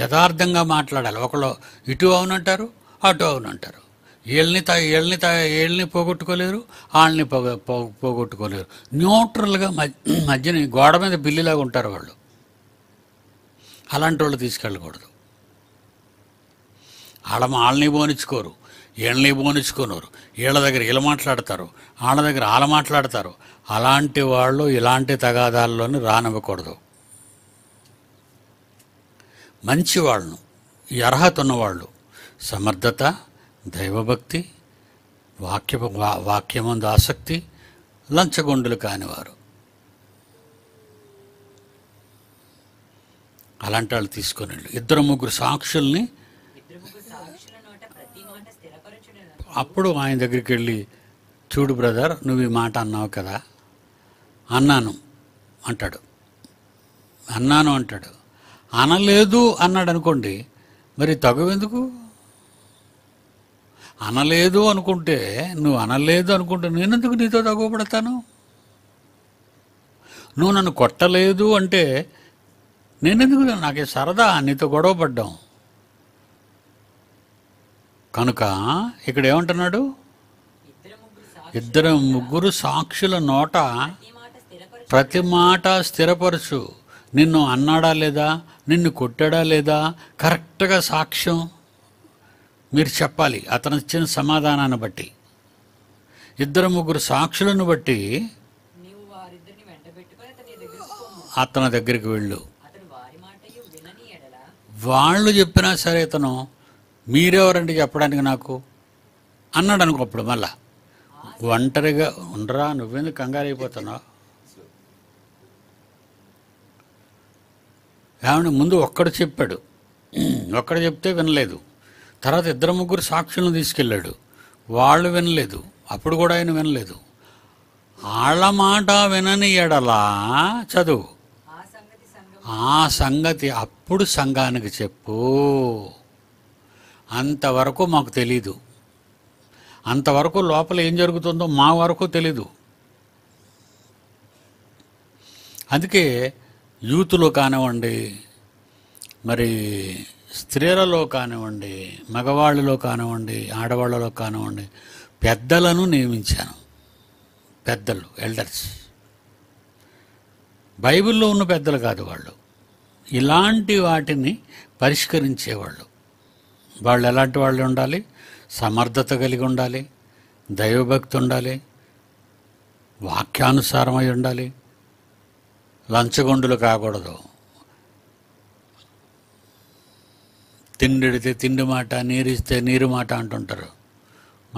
యథార్థంగా మాట్లాడాలి ఒకళ్ళు ఇటు అవునంటారు అటు అవునంటారు వీళ్ళని త వీళ్ళని త వీళ్ళని పోగొట్టుకోలేరు వాళ్ళని పోగ పోగొట్టుకోలేరు న్యూట్రల్గా మధ్యన గోడ మీద బిల్లిలాగా ఉంటారు వాళ్ళు అలాంటి వాళ్ళు తీసుకెళ్ళకూడదు వాళ్ళ వాళ్ళని పోనిచ్చుకోరు వీళ్ళని పోనిచ్చుకోనరు వీళ్ళ దగ్గర ఇలా మాట్లాడతారు వాళ్ళ దగ్గర వాళ్ళు మాట్లాడతారు అలాంటి వాళ్ళు ఇలాంటి తగాదాల్లోని రానివ్వకూడదు మంచి వాళ్ళను ఈ అర్హత ఉన్నవాళ్ళు సమర్థత దైవభక్తి వాక్య వాక్యమందు ఆసక్తి లంచగొండులు కానివారు అలాంటి వాళ్ళు తీసుకొని ఇద్దరు ముగ్గురు సాక్షుల్ని అప్పుడు ఆయన దగ్గరికి వెళ్ళి చూడు బ్రదర్ నువ్వు ఈ మాట అన్నావు కదా అన్నాను అంటాడు అన్నాను అంటాడు అనలేదు అన్నాడు అనుకోండి మరి తగవెందుకు అనలేదు అనుకుంటే నువ్వు అనలేదు అనుకుంటే నేనెందుకు నీతో తగువపడతాను నువ్వు నన్ను కొట్టలేదు అంటే నేనెందుకు నాకే సరదా నీతో గొడవ పడ్డావు కనుక ఇక్కడ ఏమంటున్నాడు ఇద్దరు ముగ్గురు సాక్షుల నోట ప్రతి మాట స్థిరపరచు నిన్ను అన్నాడా లేదా నిన్ను కొట్టాడా లేదా కరెక్ట్గా సాక్ష్యం మీరు చెప్పాలి అతను ఇచ్చిన సమాధానాన్ని బట్టి ఇద్దరు ముగ్గురు సాక్షులను బట్టి అతని దగ్గరికి వెళ్ళు వాళ్ళు చెప్పినా సరే ఇతను మీరెవరండి చెప్పడానికి నాకు అన్నాడు అనుకో అప్పుడు మళ్ళా ఒంటరిగా ఉండరా నువ్వెందుకు కంగారు అయిపోతున్నావు ఏమన్నా ముందు ఒక్కడు చెప్పాడు ఒక్కడ చెప్తే వినలేదు తర్వాత ఇద్దరు ముగ్గురు సాక్షులను తీసుకెళ్ళాడు వాళ్ళు వినలేదు అప్పుడు కూడా ఆయన వినలేదు వాళ్ళ మాట వినని ఎడలా చదువు ఆ సంగతి అప్పుడు సంఘానికి చెప్పు అంతవరకు మాకు తెలీదు అంతవరకు లోపల ఏం జరుగుతుందో మా వరకు తెలీదు అందుకే యూత్లో కానివ్వండి మరి స్త్రీలలో కానివ్వండి మగవాళ్ళలో కానివ్వండి ఆడవాళ్ళలో కానివ్వండి పెద్దలను నియమించాను పెద్దలు ఎల్డర్స్ బైబిల్లో ఉన్న పెద్దలు కాదు వాళ్ళు ఇలాంటి వాటిని పరిష్కరించేవాళ్ళు వాళ్ళు ఎలాంటి వాళ్ళు ఉండాలి సమర్థత కలిగి ఉండాలి దైవభక్తి ఉండాలి వాక్యానుసారమై ఉండాలి లంచగొండులు కాకూడదు తిండిడితే తిండి మాట నీరిస్తే నీరు మాట అంటుంటారు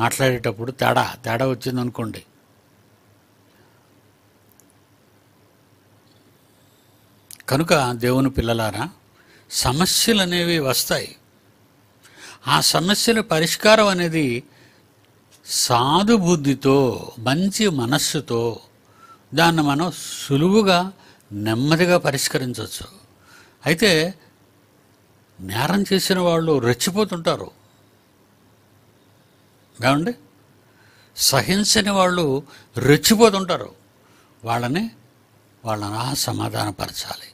మాట్లాడేటప్పుడు తేడా తేడా వచ్చిందనుకోండి కనుక దేవుని పిల్లలారా సమస్యలు అనేవి వస్తాయి ఆ సమస్యల పరిష్కారం అనేది సాధుబుద్ధితో మంచి మనస్సుతో దాన్ని మనం సులువుగా నెమ్మదిగా పరిష్కరించవచ్చు అయితే నేరం చేసిన వాళ్ళు రెచ్చిపోతుంటారు ఏమండి సహించని వాళ్ళు రెచ్చిపోతుంటారు వాళ్ళని వాళ్ళని సమాధానపరచాలి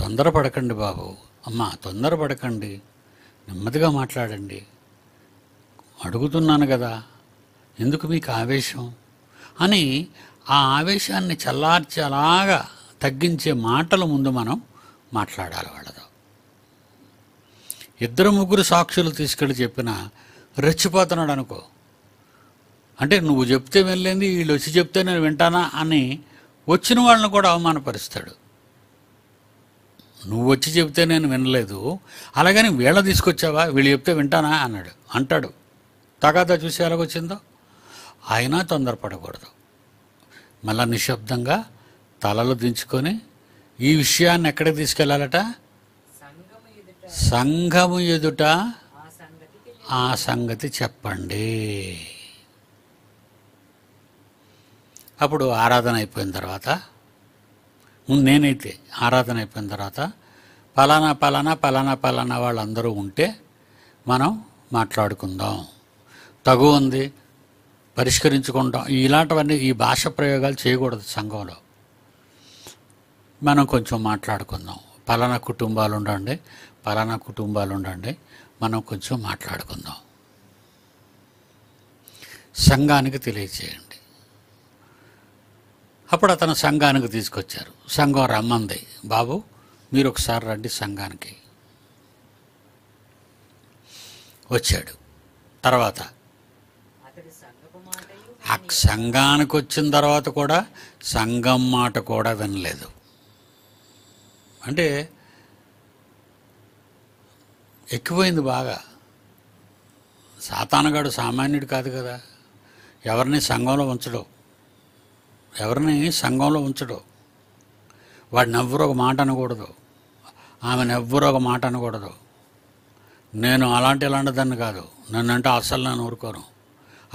తొందరపడకండి బాబు అమ్మ తొందరపడకండి నెమ్మదిగా మాట్లాడండి అడుగుతున్నాను కదా ఎందుకు మీకు ఆవేశం అని ఆ ఆవేశాన్ని చల్లార్చేలాగా తగ్గించే మాటలు ముందు మనం మాట్లాడాలి వాళ్ళతో ఇద్దరు ముగ్గురు సాక్షులు తీసుకెళ్ళి చెప్పిన రెచ్చిపోతున్నాడు అనుకో అంటే నువ్వు చెప్తే వెళ్ళింది వీళ్ళు వచ్చి చెప్తే నేను వింటానా అని వచ్చిన వాళ్ళని కూడా అవమానపరుస్తాడు నువ్వు వచ్చి చెబితే నేను వినలేదు అలాగని వీళ్ళ తీసుకొచ్చావా వీళ్ళు చెప్తే వింటానా అన్నాడు అంటాడు తగాదా చూసి ఎలాగొచ్చిందో అయినా తొందరపడకూడదు మళ్ళా నిశ్శబ్దంగా తలలు దించుకొని ఈ విషయాన్ని ఎక్కడికి తీసుకెళ్ళాలట సంఘము ఎదుట ఆ సంగతి చెప్పండి అప్పుడు ఆరాధన అయిపోయిన తర్వాత ముందు నేనైతే ఆరాధన అయిపోయిన తర్వాత పలానా పలానా పలానా పలానా వాళ్ళందరూ ఉంటే మనం మాట్లాడుకుందాం తగు ఉంది పరిష్కరించుకుంటాం ఇలాంటివన్నీ ఈ భాష ప్రయోగాలు చేయకూడదు సంఘంలో మనం కొంచెం మాట్లాడుకుందాం పలానా కుటుంబాలు ఉండండి పలానా కుటుంబాలు ఉండండి మనం కొంచెం మాట్లాడుకుందాం సంఘానికి తెలియచేయండి అప్పుడు అతను సంఘానికి తీసుకొచ్చారు సంఘం రమ్మంది బాబు మీరు ఒకసారి రండి సంఘానికి వచ్చాడు తర్వాత ఆ సంఘానికి వచ్చిన తర్వాత కూడా సంఘం మాట కూడా వినలేదు అంటే ఎక్కువైంది బాగా సాతానగాడు సామాన్యుడు కాదు కదా ఎవరిని సంఘంలో ఉంచడం ఎవరిని సంఘంలో ఉంచడు వాడిని ఎవ్వరు ఒక మాట అనకూడదు ఆమెను ఎవ్వరు ఒక మాట అనకూడదు నేను అలాంటి ఇలాంటి దాన్ని కాదు నన్ను అంటే అస్సలు నేను ఊరుకోను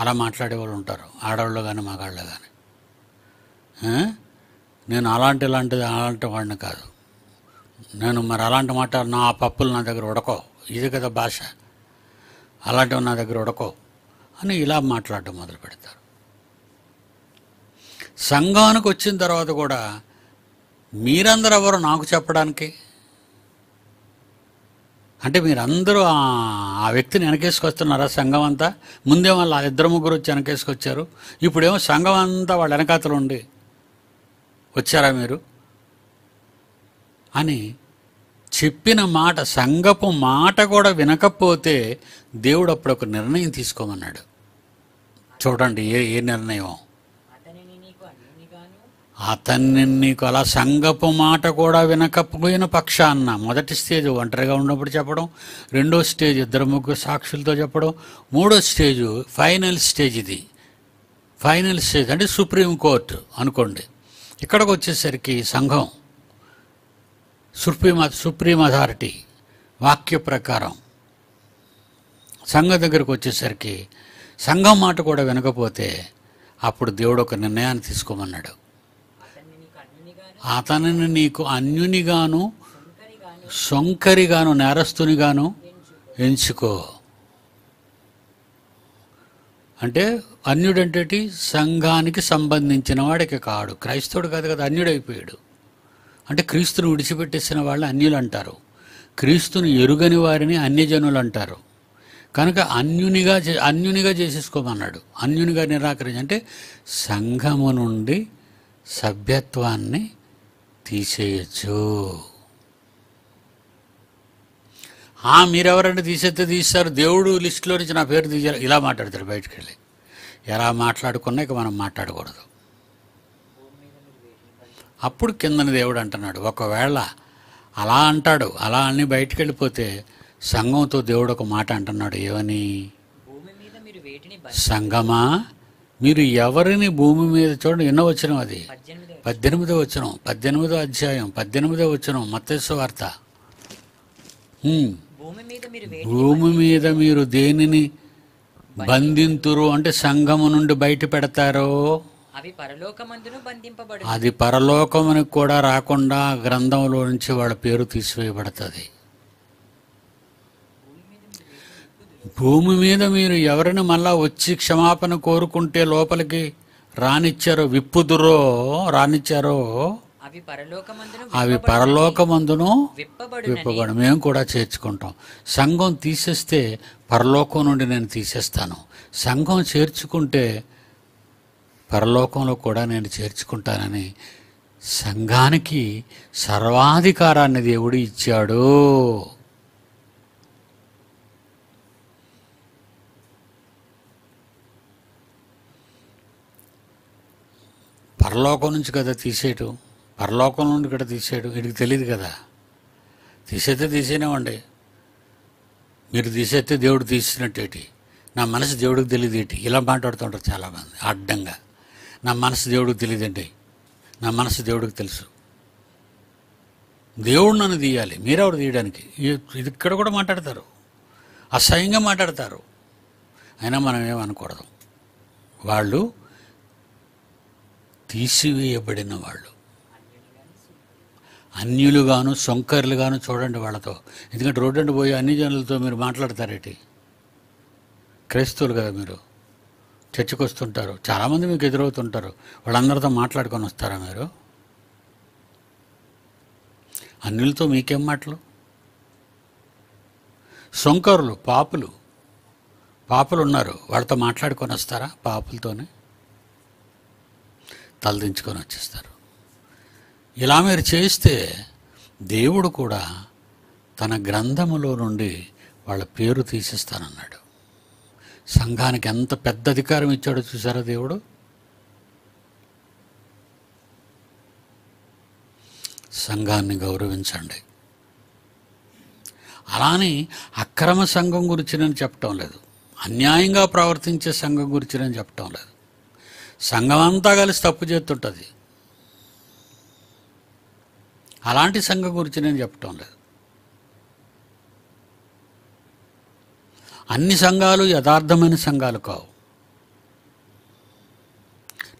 అలా మాట్లాడే వాళ్ళు ఉంటారు ఆడవాళ్ళు కానీ మగాళ్ళు కానీ నేను అలాంటి ఇలాంటిది అలాంటి వాడిని కాదు నేను మరి అలాంటి మాట నా పప్పులు నా దగ్గర ఉడకో ఇది కదా భాష అలాంటివి నా దగ్గర ఉడకో అని ఇలా మాట్లాడటం మొదలు పెడతారు సంఘానికి వచ్చిన తర్వాత కూడా మీరందరూ ఎవరు నాకు చెప్పడానికి అంటే మీరందరూ ఆ వ్యక్తిని వెనకేసుకొస్తున్నారా సంఘం అంతా ముందే వాళ్ళు ఆ ఇద్దరు ముగ్గురు వచ్చి వెనకేసుకొచ్చారు ఇప్పుడేమో సంఘం అంతా వాళ్ళ వెనకాతలు ఉండి వచ్చారా మీరు అని చెప్పిన మాట సంగపు మాట కూడా వినకపోతే దేవుడు అప్పుడు ఒక నిర్ణయం తీసుకోమన్నాడు చూడండి ఏ ఏ నిర్ణయం అతన్ని నీకు అలా సంగపు మాట కూడా వినకపోయిన పక్షాన్న మొదటి స్టేజ్ ఒంటరిగా ఉన్నప్పుడు చెప్పడం రెండో స్టేజ్ ఇద్దరు ముగ్గురు సాక్షులతో చెప్పడం మూడో స్టేజ్ ఫైనల్ స్టేజ్ ఇది ఫైనల్ స్టేజ్ అంటే సుప్రీంకోర్టు అనుకోండి ఇక్కడికి వచ్చేసరికి సంఘం సుప్రీం సుప్రీం అథారిటీ వాక్య ప్రకారం సంఘం దగ్గరకు వచ్చేసరికి సంఘం మాట కూడా వినకపోతే అప్పుడు దేవుడు ఒక నిర్ణయాన్ని తీసుకోమన్నాడు అతనిని నీకు అన్యునిగాను సొంకరిగాను నేరస్తునిగాను ఎంచుకో అంటే అన్యుడంటే సంఘానికి సంబంధించిన వాడికి కాడు క్రైస్తవుడు కాదు కదా అన్యుడైపోయాడు అంటే క్రీస్తును విడిచిపెట్టేసిన వాళ్ళని అన్యులు అంటారు క్రీస్తును ఎరుగని వారిని అన్యజనులు అంటారు కనుక అన్యునిగా అన్యునిగా చేసేసుకోమన్నాడు అన్యునిగా నిరాకరించి అంటే సంఘము నుండి సభ్యత్వాన్ని తీసేయచ్చు మీరెవరంటే తీసేస్తే తీస్తారు దేవుడు లిస్టులో నుంచి నా పేరు తీసారు ఇలా మాట్లాడతారు బయటకు వెళ్ళి ఎలా మాట్లాడుకున్నా ఇక మనం మాట్లాడకూడదు అప్పుడు కిందని దేవుడు అంటున్నాడు ఒకవేళ అలా అంటాడు అలా అని బయటికి వెళ్ళిపోతే సంఘంతో దేవుడు ఒక మాట అంటున్నాడు ఏమని సంగమా మీరు ఎవరిని భూమి మీద చూడండి ఎన్నో వచ్చినాం అది పద్దెనిమిదో వచనం పద్దెనిమిదో అధ్యాయం పద్దెనిమిదో వచనం మత్స్సు వార్త భూమి మీద మీరు దేనిని బంధింతురు అంటే సంఘము నుండి బయట పెడతారో అది పరలోకమునికి కూడా రాకుండా గ్రంథంలో నుంచి వాళ్ళ పేరు తీసివేయబడుతుంది భూమి మీద మీరు ఎవరిని మళ్ళా వచ్చి క్షమాపణ కోరుకుంటే లోపలికి రానిచ్చారో విప్పుదురో రానిచ్చారో అవి పరలోకమందును విప్పబడు మేము కూడా చేర్చుకుంటాం సంఘం తీసేస్తే పరలోకం నుండి నేను తీసేస్తాను సంఘం చేర్చుకుంటే పరలోకంలో కూడా నేను చేర్చుకుంటానని సంఘానికి సర్వాధికారాన్ని దేవుడు ఇచ్చాడు పరలోకం నుంచి కదా తీసేయటం పరలోకం నుండి ఇక్కడ తీసేయడం వీడికి తెలియదు కదా తీసేస్తే తీసేనేవ్వండి మీరు తీసేస్తే దేవుడు తీసినట్టేటి నా మనసు దేవుడికి తెలియదు ఏంటి ఇలా మాట్లాడుతుంటారు చాలామంది అడ్డంగా నా మనసు దేవుడికి తెలియదండి నా మనసు దేవుడికి తెలుసు దేవుడు నన్ను తీయాలి మీరెవరు తీయడానికి ఇది ఇక్కడ కూడా మాట్లాడతారు అసహ్యంగా మాట్లాడతారు అయినా మనం ఏమనకూడదు వాళ్ళు తీసివేయబడిన వాళ్ళు అన్యులుగాను సొంకర్లుగాను చూడండి వాళ్ళతో ఎందుకంటే రోడ్డు పోయి అన్ని జనులతో మీరు మాట్లాడతారేటి క్రైస్తవులు కదా మీరు చర్చకు వస్తుంటారు చాలామంది మీకు ఎదురవుతుంటారు వాళ్ళందరితో మాట్లాడుకొని వస్తారా మీరు అన్యులతో మీకేం మాటలు సొంకరులు పాపులు పాపులు ఉన్నారు వాళ్ళతో మాట్లాడుకొని వస్తారా పాపులతోనే తలదించుకొని వచ్చేస్తారు ఇలా మీరు చేస్తే దేవుడు కూడా తన గ్రంథములో నుండి వాళ్ళ పేరు తీసిస్తానన్నాడు సంఘానికి ఎంత పెద్ద అధికారం ఇచ్చాడో చూసారా దేవుడు సంఘాన్ని గౌరవించండి అలానే అక్రమ సంఘం గురించి నేను చెప్పటం లేదు అన్యాయంగా ప్రవర్తించే సంఘం గురించి నేను చెప్పటం లేదు సంఘం అంతా కలిసి తప్పు చేస్తుంటుంది అలాంటి సంఘం గురించి నేను చెప్పటం లేదు అన్ని సంఘాలు యథార్థమైన సంఘాలు కావు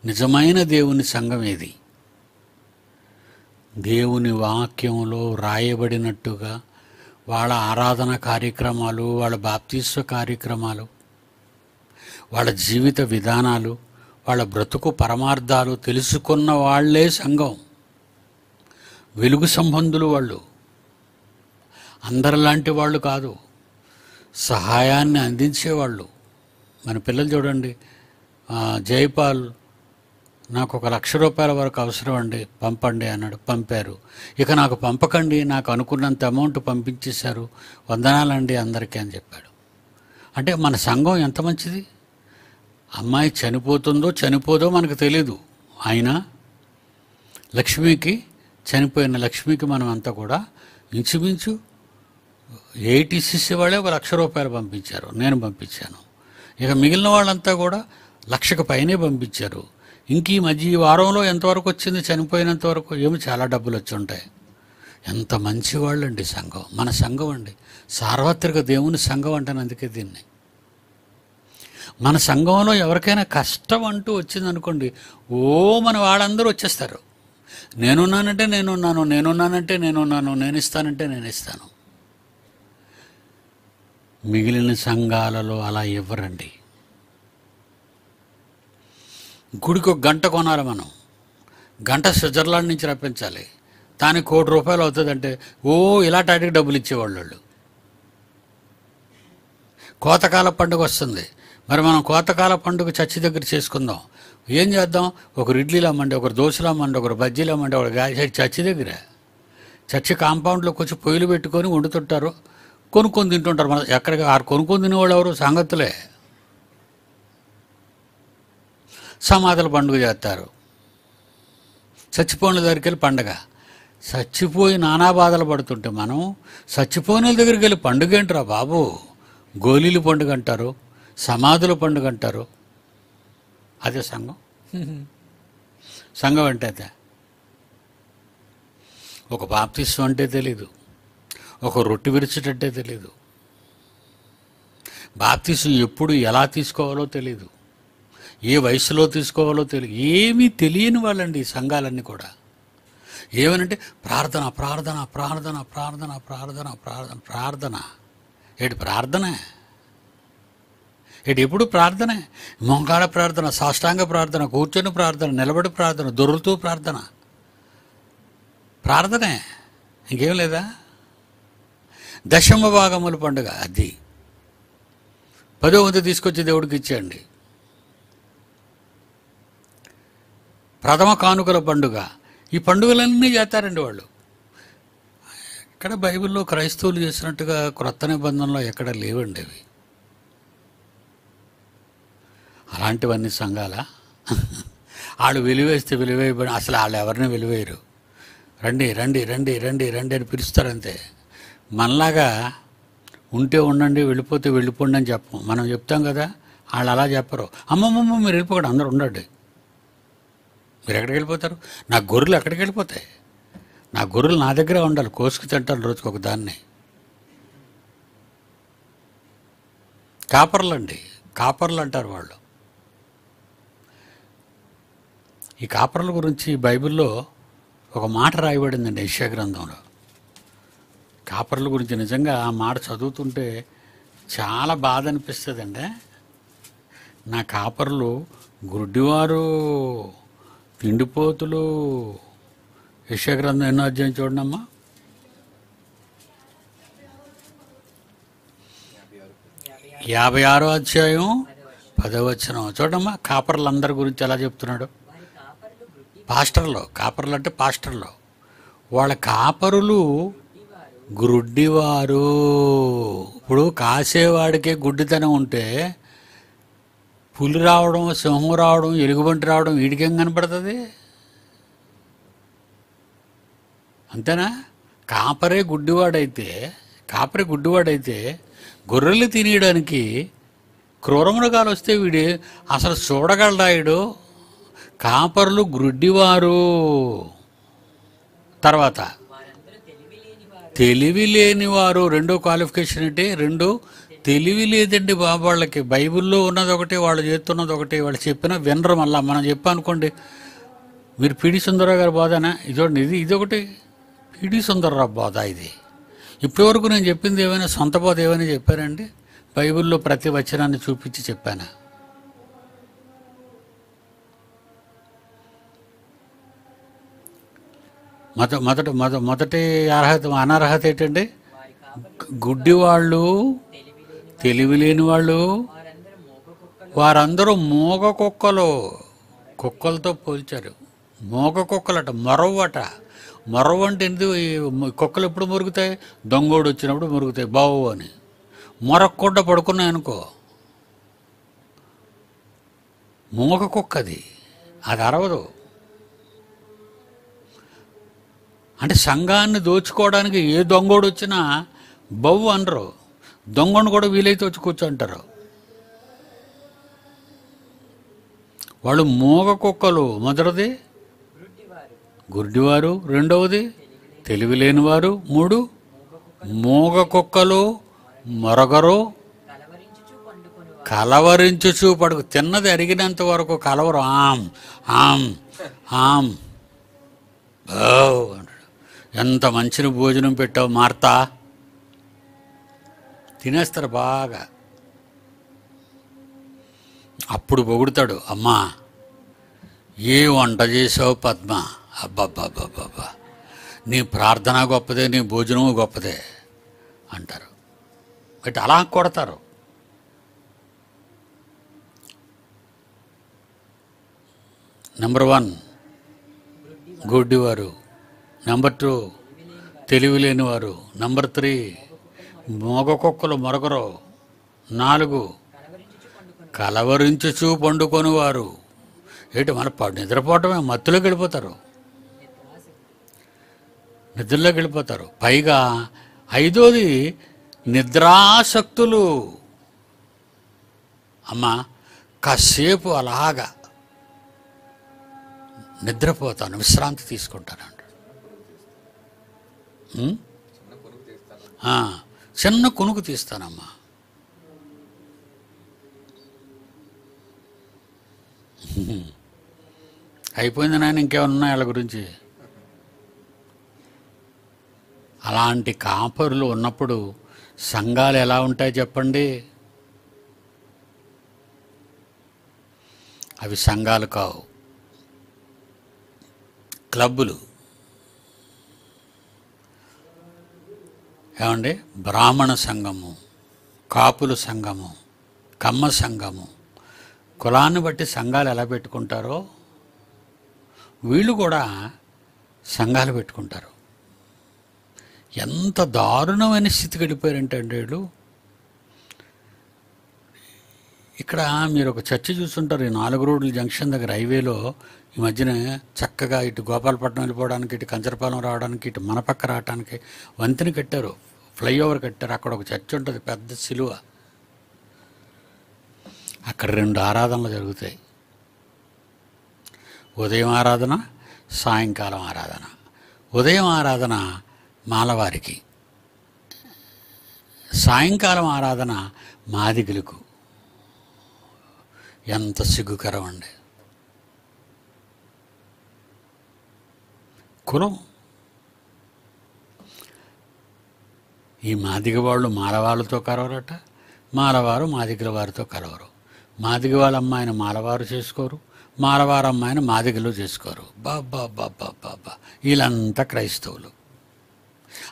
నిజమైన దేవుని సంఘం ఏది దేవుని వాక్యంలో రాయబడినట్టుగా వాళ్ళ ఆరాధన కార్యక్రమాలు వాళ్ళ బాప్తిస్వ కార్యక్రమాలు వాళ్ళ జీవిత విధానాలు వాళ్ళ బ్రతుకు పరమార్థాలు తెలుసుకున్న వాళ్లే సంఘం వెలుగు సంబంధులు వాళ్ళు అందరిలాంటి వాళ్ళు కాదు సహాయాన్ని అందించేవాళ్ళు మన పిల్లలు చూడండి జైపాల్ నాకు ఒక లక్ష రూపాయల వరకు అవసరం అండి పంపండి అన్నాడు పంపారు ఇక నాకు పంపకండి నాకు అనుకున్నంత అమౌంట్ పంపించేశారు వందనాలండి అందరికీ అని చెప్పాడు అంటే మన సంఘం ఎంత మంచిది అమ్మాయి చనిపోతుందో చనిపోదో మనకు తెలీదు అయినా లక్ష్మికి చనిపోయిన లక్ష్మికి మనం అంతా కూడా ఇంచుమించు ఏటీసీసీ వాళ్ళే ఒక లక్ష రూపాయలు పంపించారు నేను పంపించాను ఇక మిగిలిన వాళ్ళంతా కూడా లక్షకు పైనే పంపించారు ఇంక ఈ మధ్య ఈ వారంలో ఎంతవరకు వచ్చింది చనిపోయినంత వరకు ఏమి చాలా డబ్బులు వచ్చి ఉంటాయి ఎంత మంచి వాళ్ళండి సంఘం మన సంఘం అండి సార్వత్రిక దేవుని సంఘం అంటే అందుకే దీన్ని మన సంఘంలో ఎవరికైనా కష్టం అంటూ వచ్చిందనుకోండి ఓ మన వాళ్ళందరూ వచ్చేస్తారు నేనున్నానంటే నేనున్నాను నేనున్నానంటే నేనున్నాను నేను ఇస్తానంటే నేను ఇస్తాను మిగిలిన సంఘాలలో అలా ఇవ్వరండి గుడికి ఒక గంట కొనాలి మనం గంట స్విట్జర్లాండ్ నుంచి రప్పించాలి దానికి కోటి రూపాయలు అవుతుందంటే ఓ ఇలా ఇలాంటి డబ్బులు ఇచ్చేవాళ్ళు కోతకాల పండుగ వస్తుంది మరి మనం కోతకాల పండుగ చచ్చి దగ్గర చేసుకుందాం ఏం చేద్దాం ఒకరు ఇడ్లీలామండి ఒకరు దోశలామండి ఒకరు బజ్జీలామండి ఒకరు గాయసాడు చచ్చి దగ్గర చచ్చి కాంపౌండ్లోకి వచ్చి పొయ్యిలు పెట్టుకొని వండుతుంటారు కొనుక్కొని తింటుంటారు మన ఎక్కడికి ఆరు కొనుక్కొని తినేవాళ్ళు ఎవరు సంగతులే సమాధుల పండుగ చేస్తారు చచ్చిపోయిన దగ్గరికి వెళ్ళి పండుగ చచ్చిపోయి నానా బాధలు పడుతుంటే మనం చచ్చిపోయిన దగ్గరికి వెళ్ళి పండుగ ఏంట్రా బాబు గోళీలు పండుగ అంటారు సమాధుల పండుగ అంటారు అదే సంఘం సంఘం అంటే అదే ఒక బాప్తిస్వం అంటే తెలీదు ఒక రొట్టి విరిచేటట్టే తెలీదు బాప్తిసం ఎప్పుడు ఎలా తీసుకోవాలో తెలీదు ఏ వయసులో తీసుకోవాలో తెలియదు ఏమీ తెలియని వాళ్ళండి ఈ సంఘాలన్నీ కూడా ఏమనంటే ప్రార్థన ప్రార్థన ప్రార్థన ప్రార్థన ప్రార్థన ప్రార్థన ప్రార్థన ఏడు ప్రార్థనే ఇటు ఎప్పుడు ప్రార్థన మొంగాళ ప్రార్థన సాష్టాంగ ప్రార్థన కూర్చొని ప్రార్థన నిలబడి ప్రార్థన దొరులుతూ ప్రార్థన ప్రార్థనే ఇంకేం లేదా దశమ భాగముల పండుగ అది పదో వంతు తీసుకొచ్చి దేవుడికి ఇచ్చేయండి ప్రథమ కానుకల పండుగ ఈ పండుగలన్నీ చేస్తారండి వాళ్ళు ఇక్కడ బైబిల్లో క్రైస్తవులు చేసినట్టుగా క్రొత్త నిబంధనలో ఎక్కడ లేవండి అవి అలాంటివన్నీ సంఘాల వాళ్ళు విలువేస్తే విలువైపోయి అసలు వాళ్ళు ఎవరిని విలువేయరు రండి రండి రండి రండి రండి అని పిలుస్తారంతే మనలాగా ఉంటే ఉండండి వెళ్ళిపోతే వెళ్ళిపోండి అని చెప్పం మనం చెప్తాం కదా వాళ్ళు అలా చెప్పరు అమ్మమ్మమ్మ మీరు వెళ్ళిపోకండి అందరు ఉండండి మీరు ఎక్కడికి వెళ్ళిపోతారు నా గొర్రెలు ఎక్కడికి వెళ్ళిపోతాయి నా గొర్రెలు నా దగ్గర ఉండాలి కోసుకు తింటారు రోజుకి ఒక దాన్ని కాపర్లండి కాపర్లు అంటారు వాళ్ళు ఈ కాపర్ల గురించి బైబిల్లో ఒక మాట రాయబడిందండి యశ్యా గ్రంథంలో కాపర్ల గురించి నిజంగా ఆ మాట చదువుతుంటే చాలా బాధ అనిపిస్తుందండి నా కాపర్లు గుడ్డివారు తిండిపోతులు యశ్యా గ్రంథం ఎన్నో అధ్యాయం చూడండమ్మా యాభై ఆరో అధ్యాయం పదవచనం చూడమ్మా కాపర్లందరి గురించి ఎలా చెప్తున్నాడు పాస్టర్లు కాపర్లు అంటే పాస్టర్లు వాళ్ళ కాపరులు గుడ్డివారు ఇప్పుడు కాసేవాడికే గుడ్డితనం ఉంటే పులి రావడం సింహం రావడం ఎలుగుబంటి రావడం వీడికేం కనపడుతుంది అంతేనా కాపరే గుడ్డివాడైతే కాపరే గుడ్డివాడైతే గొర్రెలు తినేయడానికి మృగాలు వస్తే వీడు అసలు చూడగలరాయుడు కాపర్లు గ్రుడ్డివారు తర్వాత తెలివి లేనివారు రెండో క్వాలిఫికేషన్ అంటే రెండు తెలివి లేదండి బాబు వాళ్ళకి బైబిల్లో ఉన్నది ఒకటి వాళ్ళు చేస్తున్నది ఒకటి వాళ్ళు చెప్పిన వినరు మళ్ళీ మనం చెప్పానుకోండి మీరు పిడి సుందరరావు గారి బోధనా ఇదోండి ఇది ఇదొకటి పిడి సుందరరావు బాధ ఇది ఇప్పటివరకు నేను చెప్పింది ఏమైనా సొంత బాధ ఏమైనా చెప్పారండి బైబిల్లో ప్రతి వచనాన్ని చూపించి చెప్పానా మొద మొదట మొద మొదటి అర్హత అనర్హత ఏంటండి గుడ్డి వాళ్ళు తెలివి లేని వాళ్ళు వారందరూ మూగ కుక్కలు కుక్కలతో పోల్చారు మూగ కుక్కలట మొరవట మరవ్ అంటే ఎందుకు కుక్కలు ఎప్పుడు మురుగుతాయి దొంగోడు వచ్చినప్పుడు మురుగుతాయి బావు అని మొరక్కుండా పడుకున్నాయనుకో మూగ కుక్కది అది అరవదు అంటే సంఘాన్ని దోచుకోవడానికి ఏ దొంగోడు వచ్చినా బవ్వు అనరు దొంగను కూడా వీలైతే వచ్చి కూర్చుంటారు వాళ్ళు మూగ కుక్కలు మొదటిది గుడ్డివారు రెండవది తెలివి లేనివారు మూడు మూగ కుక్కలు మరొకరు కలవరించుచు పడుకు తిన్నది అరిగినంత వరకు కలవరు ఆమ్ ఆమ్ ఆమ్ ఎంత మంచిని భోజనం పెట్టావు మార్తా తినేస్తారు బాగా అప్పుడు పొగుడతాడు అమ్మా ఏ వంట చేసావు పద్మ అబ్బబ్బబ్బబ్బబ్బా నీ ప్రార్థన గొప్పదే నీ భోజనము గొప్పదే అంటారు అంటే అలా కొడతారు నెంబర్ వన్ గుడ్డివారు నెంబర్ టూ తెలివి లేనివారు నెంబర్ త్రీ మగ కుక్కలు మరొకరు నాలుగు పండుకొని వారు ఏంటి మన నిద్రపోవటమే మత్తులోకి వెళ్ళిపోతారు నిద్రలోకి వెళ్ళిపోతారు పైగా ఐదోది నిద్రాశక్తులు అమ్మా కాసేపు అలాగా నిద్రపోతాను విశ్రాంతి తీసుకుంటాను చిన్న కొనుకు తీస్తానమ్మా అయిపోయింది నాయన ఇంకేమన్నా వాళ్ళ గురించి అలాంటి కాపరులు ఉన్నప్పుడు సంఘాలు ఎలా ఉంటాయి చెప్పండి అవి సంఘాలు కావు క్లబ్బులు ఏమండి బ్రాహ్మణ సంఘము కాపుల సంఘము కమ్మ సంఘము కులాన్ని బట్టి సంఘాలు ఎలా పెట్టుకుంటారో వీళ్ళు కూడా సంఘాలు పెట్టుకుంటారు ఎంత దారుణమైన స్థితికి వెళ్ళిపోయారంటే వీళ్ళు ఇక్కడ మీరు ఒక చర్చ చూస్తుంటారు ఈ నాలుగు రోడ్ల జంక్షన్ దగ్గర హైవేలో ఈ మధ్యన చక్కగా ఇటు గోపాలపట్నం వెళ్ళిపోవడానికి ఇటు కంచరపాలెం రావడానికి ఇటు మనపక్క రావడానికి వంతెన కట్టారు ఫ్లైఓవర్ కట్టారు అక్కడ ఒక చర్చ్ ఉంటుంది పెద్ద సిలువ అక్కడ రెండు ఆరాధనలు జరుగుతాయి ఉదయం ఆరాధన సాయంకాలం ఆరాధన ఉదయం ఆరాధన మాలవారికి సాయంకాలం ఆరాధన మాదిగులకు ఎంత సిగ్గుకరం అండి కులం ఈ మాదిగ వాళ్ళు మాలవాళ్ళతో కరవరట మాలవారు మాదిగల వారితో కలవరు మాదిగ వాళ్ళ అమ్మాయిని మాలవారు చేసుకోరు మాలవారు అమ్మాయిని మాదిగలు చేసుకోరు బాబా బాబా బాబా వీళ్ళంతా క్రైస్తవులు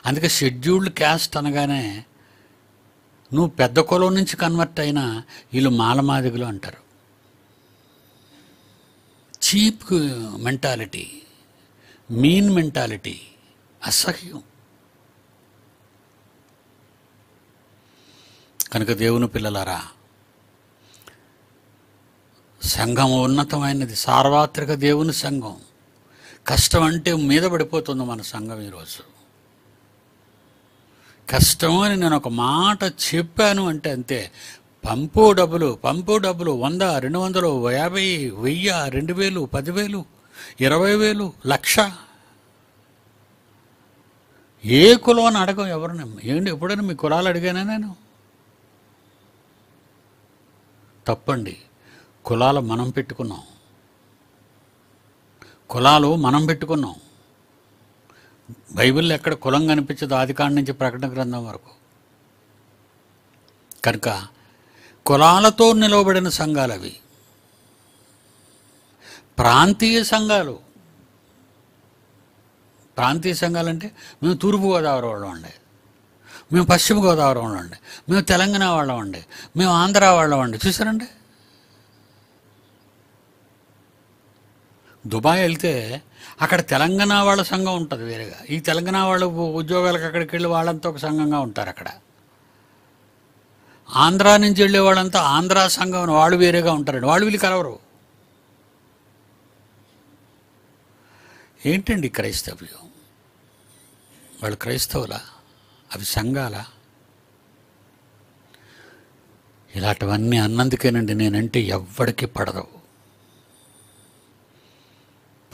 అందుకే షెడ్యూల్డ్ క్యాస్ట్ అనగానే నువ్వు పెద్ద కులం నుంచి కన్వర్ట్ అయినా వీళ్ళు మాల మాదిగలు అంటారు చీప్ మెంటాలిటీ మీన్ మెంటాలిటీ అసహ్యం కనుక దేవుని పిల్లలారా సంఘం ఉన్నతమైనది సార్వత్రిక దేవుని సంఘం కష్టం అంటే మీద పడిపోతుంది మన సంఘం ఈరోజు కష్టం అని నేను ఒక మాట చెప్పాను అంటే అంతే పంపు డబ్బులు పంపు డబ్బులు వంద రెండు వందలు యాభై వెయ్యి రెండు వేలు పదివేలు ఇరవై వేలు లక్ష ఏ కులం అని అడగం ఎవరిని ఏంటి ఎప్పుడైనా మీ కులాలు అడిగానా నేను తప్పండి కులాలు మనం పెట్టుకున్నాం కులాలు మనం పెట్టుకున్నాం బైబిల్లో ఎక్కడ కులం కనిపించదు ఆదికాండ నుంచి ప్రకటన గ్రంథం వరకు కనుక కులాలతో నిలవబడిన సంఘాలు అవి ప్రాంతీయ సంఘాలు ప్రాంతీయ సంఘాలంటే మేము తూర్పుగోదావరి వాళ్ళు ఉండే మేము పశ్చిమ గోదావరి వాళ్ళండి మేము తెలంగాణ వాళ్ళం అండి మేము ఆంధ్ర వాళ్ళం అండి చూసారండి దుబాయ్ వెళ్తే అక్కడ తెలంగాణ వాళ్ళ సంఘం ఉంటుంది వేరేగా ఈ తెలంగాణ వాళ్ళు ఉద్యోగాలకు అక్కడికి వెళ్ళి వాళ్ళంతా ఒక సంఘంగా ఉంటారు అక్కడ ఆంధ్ర నుంచి వెళ్ళే వాళ్ళంతా ఆంధ్ర సంఘం వాళ్ళు వేరేగా ఉంటారండి వాళ్ళు వీళ్ళు కలవరు ఏంటండి క్రైస్తవ్యం వాళ్ళు క్రైస్తవులా అవి సంఘాల ఇలాంటివన్నీ అన్నందుకేనండి నేనంటే ఎవ్వడికి పడదు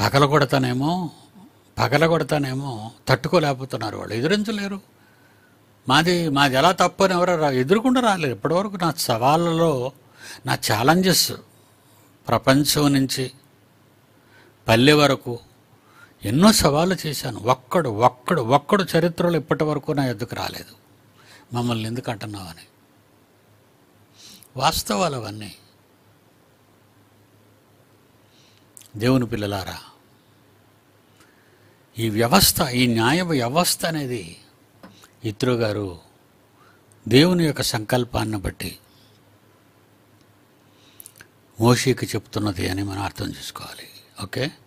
పగల కొడతానేమో పగల కొడతానేమో తట్టుకోలేకపోతున్నారు వాళ్ళు ఎదురించలేరు మాది మాది ఎలా తప్పు అని ఎవరో ఎదురుకుండా రాలేదు ఇప్పటివరకు నా సవాళ్ళలో నా ఛాలెంజెస్ ప్రపంచం నుంచి పల్లె వరకు ఎన్నో సవాళ్ళు చేశాను ఒక్కడు ఒక్కడు ఒక్కడు చరిత్రలో ఇప్పటి వరకు నా ఎద్దుకు రాలేదు మమ్మల్ని ఎందుకు అని వాస్తవాలు అవన్నీ దేవుని పిల్లలారా ఈ వ్యవస్థ ఈ న్యాయ వ్యవస్థ అనేది ఇత్రో గారు దేవుని యొక్క సంకల్పాన్ని బట్టి మోషికి చెప్తున్నది అని మనం అర్థం చేసుకోవాలి ఓకే